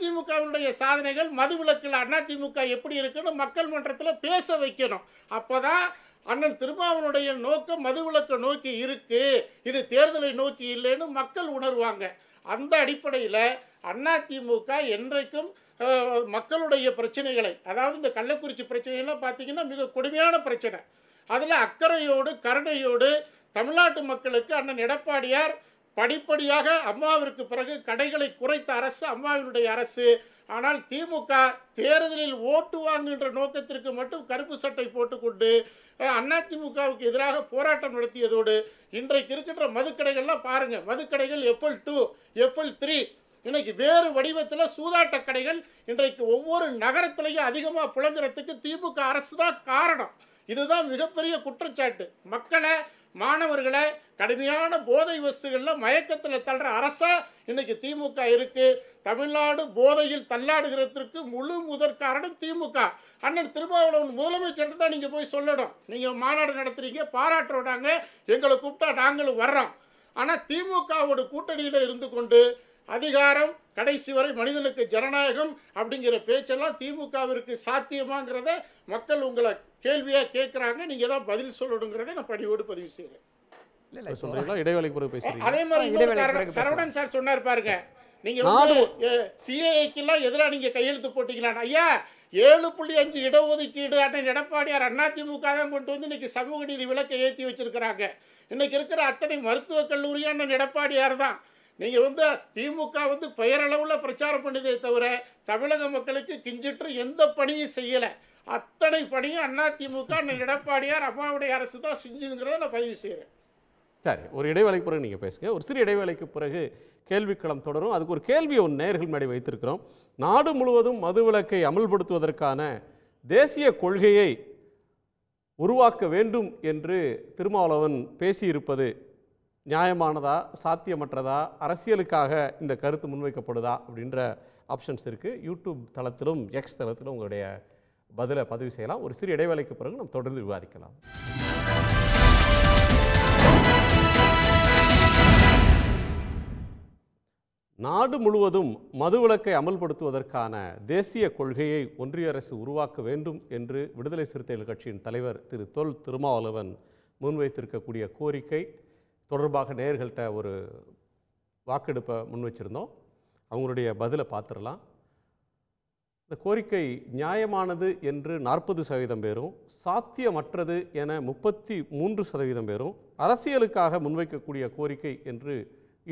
திமுகவினுடைய சாதனைகள் மதுவிலக்கில் திமுக எப்படி இருக்குன்னு மக்கள் மன்றத்தில் பேச வைக்கணும் அப்போ தான் அண்ணன் திருமாவனுடைய நோக்கம் மதுவிலக்கை நோக்கி இருக்குது இது தேர்தலை நோக்கி இல்லைன்னு மக்கள் உணர்வாங்க அந்த அடிப்படையில் அதிமுக என்றைக்கும் மக்களுடைய பிரச்சனைகளை அதாவது இந்த கள்ளக்குறிச்சி பிரச்சனைகள்லாம் பார்த்திங்கன்னா மிக கொடுமையான பிரச்சனை அதில் அக்கறையோடு கருணையோடு தமிழ்நாட்டு மக்களுக்கு அண்ணன் எடப்பாடியார் படிப்படியாக அம்மாவிற்கு பிறகு கடைகளை குறைத்த அரசு அம்மாவினுடைய அரசு ஆனால் திமுக தேர்தலில் ஓட்டு வாங்குகின்ற நோக்கத்திற்கு மட்டும் கருப்பு சட்டை போட்டுக்கொண்டு அதிமுகவுக்கு எதிராக போராட்டம் நடத்தியதோடு இன்றைக்கு இருக்கின்ற மதுக்கடைகள்லாம் பாருங்கள் மதுக்கடைகள் எஃப்எல் டூ எஃப்எல் த்ரீ இன்னைக்கு வேறு வடிவத்தில் சூதாட்ட கடைகள் இன்றைக்கு ஒவ்வொரு நகரத்திலையும் அதிகமாக புலங்குறதுக்கு திமுக அரசு தான் காரணம் இதுதான் மிகப்பெரிய குற்றச்சாட்டு மக்களை மாணவர்களை கடுமையான போதை வசதிகளில் மயக்கத்தில் தள்ளுற அரசா இன்னைக்கு திமுக இருக்கு தமிழ்நாடு போதையில் தள்ளாடுகிறதுக்கு முழு முதற் காரணம் திமுக அண்ணன் திருமாவளவன் முதலமைச்சர் தான் நீங்கள் போய் சொல்லணும் நீங்கள் மாநாடு நடத்துறீங்க பாராட்டுறாங்க எங்களை கூப்பிட்டா நாங்களும் வர்றோம் ஆனால் திமுகவோட கூட்டணியில் இருந்து கொண்டு அதிகாரம் கடைசி வரை மனிதனுக்கு ஜனநாயகம் அப்படிங்கிற பேச்செல்லாம் திமுகவிற்கு சாத்தியமாங்கிறத மக்கள் உங்களை கேள்வியாக கேட்குறாங்க நீங்கள் தான் பதில் சொல்லணுங்கிறத நான் படிவோடு பதிவு செய்கிறேன் இடைவேளைக்கு அதே மாதிரி சரவணன் சார் சொன்னார் பாருங்க நீங்க சிஏஐக்கெல்லாம் எதிராக நீங்க கையெழுத்து போட்டீங்களா ஐயா ஏழு புள்ளி அஞ்சு இடஒதுக்கீடு அண்ணன் எடப்பாடியார் தான் கொண்டு வந்து இன்னைக்கு சமூக நீதி விளக்கை ஏற்றி வச்சிருக்கிறாங்க இன்னைக்கு இருக்கிற அத்தனை மருத்துவக் கல்லூரியும் அண்ணன் எடப்பாடியார் தான் நீங்கள் வந்து திமுக வந்து பெயரளவில் பிரச்சாரம் பண்ணுதே தவிர தமிழக மக்களுக்கு கிஞ்சிட்டு எந்த பணியும் செய்யலை அத்தனை பணியும் அண்ணா திமுக எடப்பாடியார் அம்மாவுடைய அரசு தான் செஞ்சதுங்கிறத நான் பதிவு செய்கிறேன் சரி ஒரு இடைவேளைக்கு பிறகு நீங்கள் பேசுங்க ஒரு சிறு இடைவேளைக்கு பிறகு கேள்விக்களம் தொடரும் அதுக்கு ஒரு கேள்வி ஒன்று நேர்கள் மேடை வைத்திருக்கிறோம் நாடு முழுவதும் மது விளக்கை அமல்படுத்துவதற்கான தேசிய கொள்கையை உருவாக்க வேண்டும் என்று திருமாவளவன் பேசியிருப்பது நியாயமானதா சாத்தியமற்றதா அரசியலுக்காக இந்த கருத்து முன்வைக்கப்படுதா அப்படின்ற ஆப்ஷன்ஸ் இருக்குது யூடியூப் தளத்திலும் எக்ஸ் தளத்திலும் உங்களுடைய பதிலை பதிவு செய்யலாம் ஒரு சிறு இடைவேளைக்கு பிறகு நம்ம தொடர்ந்து விவாதிக்கலாம் நாடு முழுவதும் மதுவிலக்கை அமல்படுத்துவதற்கான தேசிய கொள்கையை ஒன்றிய அரசு உருவாக்க வேண்டும் என்று விடுதலை சிறுத்தைகள் கட்சியின் தலைவர் திரு தொல் திருமாவளவன் முன்வைத்திருக்கக்கூடிய கோரிக்கை தொடர்பாக நேயர்கள்ட்ட ஒரு வாக்கெடுப்பை முன் வச்சுருந்தோம் அவங்களுடைய பதிலை பார்த்துடலாம் இந்த கோரிக்கை நியாயமானது என்று நாற்பது சதவீதம் பேரும் சாத்தியமற்றது என முப்பத்தி மூன்று சதவீதம் பேரும் அரசியலுக்காக முன்வைக்கக்கூடிய கோரிக்கை என்று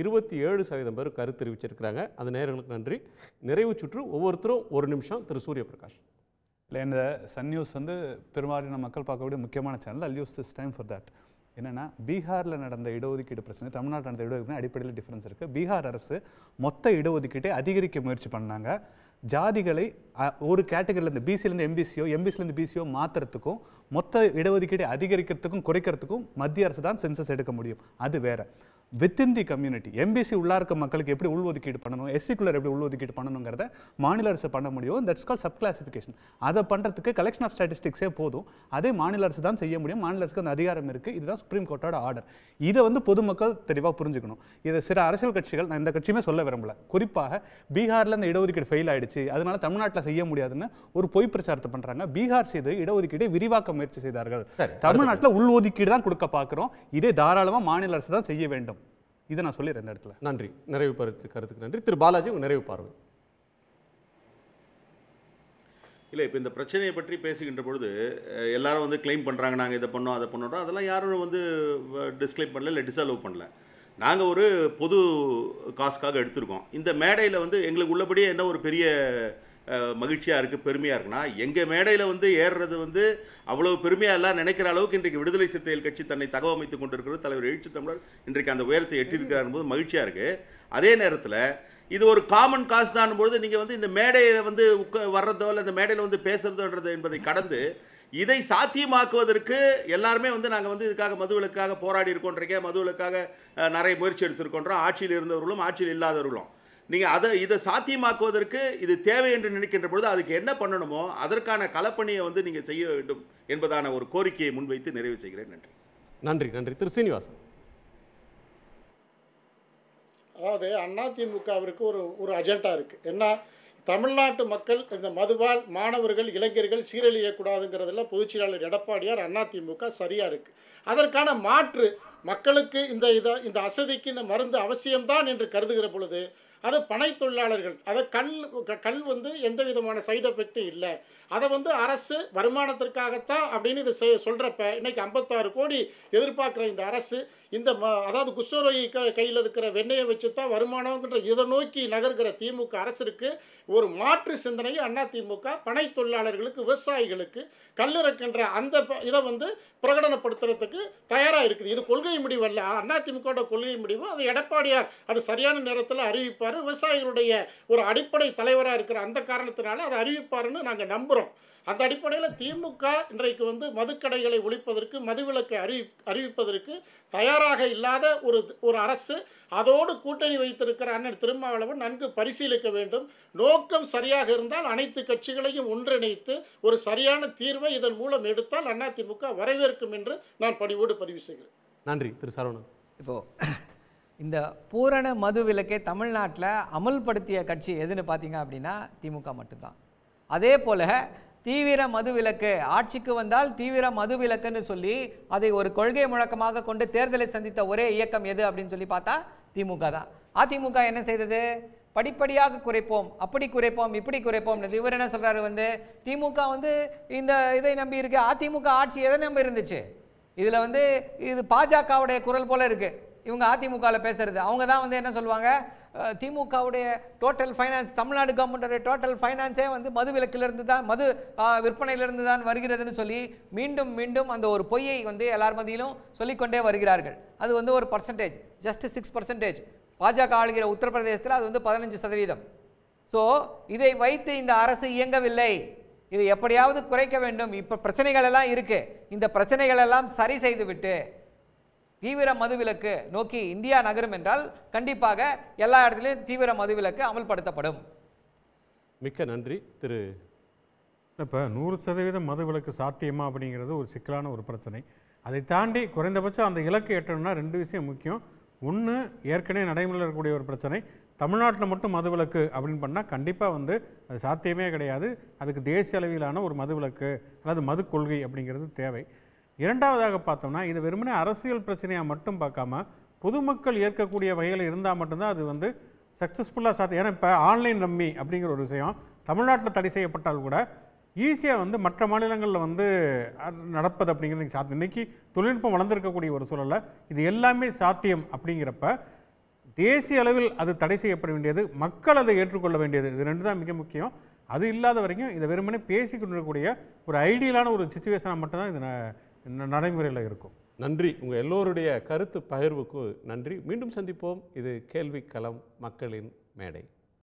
இருபத்தி ஏழு சதவீதம் பேர் கருத்து தெரிவிச்சிருக்கிறாங்க அந்த நேர்களுக்கு நன்றி நிறைவு சுற்று ஒவ்வொருத்தரும் ஒரு நிமிஷம் திரு சூரிய பிரகாஷ் இல்லை இந்த சன் நியூஸ் வந்து பெரும்பாலான மக்கள் பார்க்கக்கூடிய முக்கியமான channel I use this time for that என்னென்னா பீகாரில் நடந்த இடஒதுக்கீடு பிரச்சனை தமிழ்நாட்டில் நடந்த இடஒதுக்கீடு அடிப்படையில் டிஃப்ரென்ஸ் இருக்குது பீகார் அரசு மொத்த இடஒதுக்கீட்டை அதிகரிக்க முயற்சி பண்ணாங்க ஜாதிகளை ஒரு கேட்டகரியிலேருந்து பிசிலேருந்து எம்பிசியோ எம்பிசிலேருந்து பிசியோ மாற்றுறதுக்கும் மொத்த இடஒதுக்கீட்டை அதிகரிக்கிறதுக்கும் குறைக்கிறதுக்கும் மத்திய அரசு தான் சென்சஸ் எடுக்க முடியும் அது வேறு வித்தின் தி கம்யூனிட்டி எம்பிசி உள்ளா இருக்க மக்களுக்கு எப்படி உள்ஒதுக்கீடு பண்ணணும் எஸ்சிக்குள்ளர் எப்படி உள்ஒதுக்கீடு பண்ணணுங்கிறத மாநில அரசு பண்ண முடியும் தட்ஸ் கால் சப் கிளாசிஃபிகேஷன் அதை பண்ணுறதுக்கு கலெக்ஷன் ஆஃப் ஸ்டாட்டிஸ்டிக்ஸே போதும் அதே மாநில அரசு தான் செய்ய முடியும் மாநில அரசுக்கு அந்த அதிகாரம் இருக்குது இதுதான் சுப்ரீம் கோர்ட்டோட ஆர்டர் இதை வந்து பொதுமக்கள் தெளிவாக புரிஞ்சுக்கணும் இதை சில அரசியல் கட்சிகள் நான் இந்த கட்சியுமே சொல்ல விரும்பல குறிப்பாக பீகாரில் இந்த இடஒதுக்கீடு ஃபெயில் ஆயிடுச்சு அதனால தமிழ்நாட்டில் செய்ய முடியாதுன்னு ஒரு பொய் பிரச்சாரத்தை பண்ணுறாங்க பீகார் செய்து இடஒதுக்கீட்டை விரிவாக்க முயற்சி செய்தார்கள் தமிழ்நாட்டில் உள்ஒதுக்கீடு தான் கொடுக்க பார்க்குறோம் இதே தாராளமாக மாநில அரசு தான் செய்ய வேண்டும் இதை நான் சொல்லிடுறேன் இந்த இடத்துல நன்றி நிறைவு கருத்துக்கு நன்றி திரு பாலாஜி உங்கள் நிறைவு பார்வை இல்லை இப்போ இந்த பிரச்சனையை பற்றி பேசுகின்ற பொழுது எல்லாரும் வந்து கிளைம் பண்ணுறாங்க நாங்கள் இதை பண்ணோம் அதை பண்ணுறோம் அதெல்லாம் யாரும் வந்து டிஸ்கிளைம் பண்ணல இல்லை டிசால்வ் பண்ணல நாங்கள் ஒரு பொது காசுக்காக எடுத்திருக்கோம் இந்த மேடையில் வந்து எங்களுக்கு உள்ளபடியே என்ன ஒரு பெரிய மகிழ்ச்சியாக இருக்குது பெருமையாக இருக்குன்னா எங்கள் மேடையில் வந்து ஏறுறது வந்து அவ்வளோ பெருமையாக எல்லாம் நினைக்கிற அளவுக்கு இன்றைக்கு விடுதலை சிறுத்தைகள் கட்சி தன்னை தகவமைத்து கொண்டிருக்கிறது தலைவர் எழுச்சி தமிழர் இன்றைக்கு அந்த உயரத்தை எட்டியிருக்கிறார் போது மகிழ்ச்சியாக இருக்குது அதே நேரத்தில் இது ஒரு காமன் காசு தான் பொழுது நீங்கள் வந்து இந்த மேடையில் வந்து உட்க வர்றதோ இல்லை இந்த மேடையில் வந்து பேசுறதோன்றது என்பதை கடந்து இதை சாத்தியமாக்குவதற்கு எல்லாருமே வந்து நாங்கள் வந்து இதுக்காக மதுவிலக்காக போராடி இருக்கோன்றீங்க மதுவிலக்காக நிறைய முயற்சி எடுத்துருக்கோன்றோம் ஆட்சியில் இருந்தவர்களும் ஆட்சியில் இல்லாதவர்களும் நீங்கள் அதை இதை சாத்தியமாக்குவதற்கு இது தேவை என்று நினைக்கின்ற பொழுது அதுக்கு என்ன பண்ணணுமோ அதற்கான களப்பணியை வந்து நீங்கள் செய்ய வேண்டும் என்பதான ஒரு கோரிக்கையை முன்வைத்து நிறைவு செய்கிறேன் நன்றி நன்றி நன்றி திரு சீனிவாசன் அதாவது அதிமுகவிற்கு ஒரு ஒரு அஜெண்டா இருக்குது என்ன தமிழ்நாட்டு மக்கள் இந்த மதுவால் மாணவர்கள் இளைஞர்கள் சீரழியக்கூடாதுங்கிறதுல பொதுச்செயலாளர் எடப்பாடியார் அதிமுக சரியாக இருக்குது அதற்கான மாற்று மக்களுக்கு இந்த இதை இந்த அசதிக்கு இந்த மருந்து அவசியம்தான் என்று கருதுகிற பொழுது அது பனை தொழிலாளர்கள் அதை கல் கல் வந்து எந்த விதமான சைடு எஃபெக்ட்டும் இல்லை அதை வந்து அரசு வருமானத்திற்காகத்தான் அப்படின்னு இது சொல்கிறப்ப இன்றைக்கி ஐம்பத்தாறு கோடி எதிர்பார்க்குற இந்த அரசு இந்த ம அதாவது குஷ்டரோகி க கையில் இருக்கிற வெண்ணையை வச்சு தான் வருமானம்ன்ற இதை நோக்கி நகர்கிற திமுக அரசிற்கு ஒரு மாற்று சிந்தனையை அண்ணா திமுக பனை தொழிலாளர்களுக்கு விவசாயிகளுக்கு கல்லிறக்கின்ற அந்த இதை வந்து பிரகடனப்படுத்துறதுக்கு தயாராக இருக்குது இது கொள்கை முடிவு அல்ல அண்ணா திமுகவோட கொள்கை முடிவு அது எடப்பாடியார் அது சரியான நேரத்தில் அறிவிப்பார் விவசாயிகளுடைய ஒரு அடிப்படை தலைவராக இருக்கிற அந்த காரணத்தினால அதை அறிவிப்பாருன்னு நாங்கள் நம்புகிறோம் அந்த அடிப்படையில் திமுக இன்றைக்கு வந்து மதுக்கடைகளை ஒழிப்பதற்கு மதுவிலக்கை அறிவி அறிவிப்பதற்கு தயாராக இல்லாத ஒரு ஒரு அரசு அதோடு கூட்டணி வைத்திருக்கிற அண்ணன் திருமாவளவன் நன்கு பரிசீலிக்க வேண்டும் நோக்கம் சரியாக இருந்தால் அனைத்து கட்சிகளையும் ஒன்றிணைத்து ஒரு சரியான தீர்வை இதன் மூலம் எடுத்தால் அதிமுக வரவேற்கும் என்று நான் பணிவோடு பதிவு செய்கிறேன் நன்றி திரு சரவணன் இப்போது இந்த பூரண மது விலக்கை தமிழ்நாட்டில் அமல்படுத்திய கட்சி எதுன்னு பார்த்தீங்க அப்படின்னா திமுக மட்டும்தான் அதே போல தீவிர மது விலக்கு ஆட்சிக்கு வந்தால் தீவிர மது விலக்குன்னு சொல்லி அதை ஒரு கொள்கை முழக்கமாக கொண்டு தேர்தலை சந்தித்த ஒரே இயக்கம் எது அப்படின்னு சொல்லி பார்த்தா திமுக தான் அதிமுக என்ன செய்தது படிப்படியாக குறைப்போம் அப்படி குறைப்போம் இப்படி குறைப்போம் இவர் என்ன சொல்கிறாரு வந்து திமுக வந்து இந்த இதை நம்பி இருக்கு அதிமுக ஆட்சி எதை நம்பி இருந்துச்சு இதில் வந்து இது பாஜகவுடைய குரல் போல இருக்குது இவங்க அதிமுகவில் பேசுகிறது அவங்க தான் வந்து என்ன சொல்லுவாங்க திமுகவுடைய டோட்டல் ஃபைனான்ஸ் தமிழ்நாடு கவர்மெண்டோடைய டோட்டல் ஃபைனான்ஸே வந்து மது விலக்கிலிருந்து தான் மது விற்பனையிலிருந்து தான் வருகிறதுன்னு சொல்லி மீண்டும் மீண்டும் அந்த ஒரு பொய்யை வந்து எல்லார் மத்தியிலும் சொல்லிக்கொண்டே வருகிறார்கள் அது வந்து ஒரு பர்சன்டேஜ் ஜஸ்ட் சிக்ஸ் பர்சன்டேஜ் பாஜக ஆளுகிற உத்தரப்பிரதேசத்தில் அது வந்து பதினஞ்சு சதவீதம் ஸோ இதை வைத்து இந்த அரசு இயங்கவில்லை இது எப்படியாவது குறைக்க வேண்டும் இப்போ பிரச்சனைகள் எல்லாம் இருக்குது இந்த பிரச்சனைகள் எல்லாம் சரி செய்துவிட்டு தீவிர மதுவிலக்கு நோக்கி இந்தியா நகரும் என்றால் கண்டிப்பாக எல்லா இடத்துலையும் தீவிர மதுவிலக்கு அமல்படுத்தப்படும் மிக்க நன்றி திரு இப்போ நூறு சதவீதம் மதுவிலக்கு சாத்தியமா அப்படிங்கிறது ஒரு சிக்கலான ஒரு பிரச்சனை அதை தாண்டி குறைந்தபட்சம் அந்த இலக்கு எட்டணும்னா ரெண்டு விஷயம் முக்கியம் ஒன்று ஏற்கனவே நடைமுறையில் இருக்கக்கூடிய ஒரு பிரச்சனை தமிழ்நாட்டில் மட்டும் மதுவிலக்கு அப்படின்னு பண்ணால் கண்டிப்பாக வந்து அது சாத்தியமே கிடையாது அதுக்கு தேசிய அளவிலான ஒரு மதுவிலக்கு அல்லது மது கொள்கை அப்படிங்கிறது தேவை இரண்டாவதாக பார்த்தோம்னா இது வெறுமனே அரசியல் பிரச்சனையாக மட்டும் பார்க்காம பொதுமக்கள் ஏற்கக்கூடிய வகையில் இருந்தால் மட்டும்தான் அது வந்து சக்ஸஸ்ஃபுல்லாக சாத்தியம் ஏன்னா இப்போ ஆன்லைன் ரம்மி அப்படிங்கிற ஒரு விஷயம் தமிழ்நாட்டில் தடை செய்யப்பட்டால் கூட ஈஸியாக வந்து மற்ற மாநிலங்களில் வந்து நடப்பது அப்படிங்கிறது சாத்தியம் இன்றைக்கி தொழில்நுட்பம் வளர்ந்துருக்கக்கூடிய ஒரு சூழலில் இது எல்லாமே சாத்தியம் அப்படிங்கிறப்ப தேசிய அளவில் அது தடை செய்யப்பட வேண்டியது மக்கள் அதை ஏற்றுக்கொள்ள வேண்டியது இது ரெண்டு தான் மிக முக்கியம் அது இல்லாத வரைக்கும் இதை வெறுமனே பேசிக்கொண்டிருக்கக்கூடிய ஒரு ஐடியலான ஒரு சுச்சுவேஷனாக மட்டும்தான் இது நடைமுறையில் இருக்கும் நன்றி உங்கள் எல்லோருடைய கருத்து பகிர்வுக்கு நன்றி மீண்டும் சந்திப்போம் இது கேள்வி களம் மக்களின் மேடை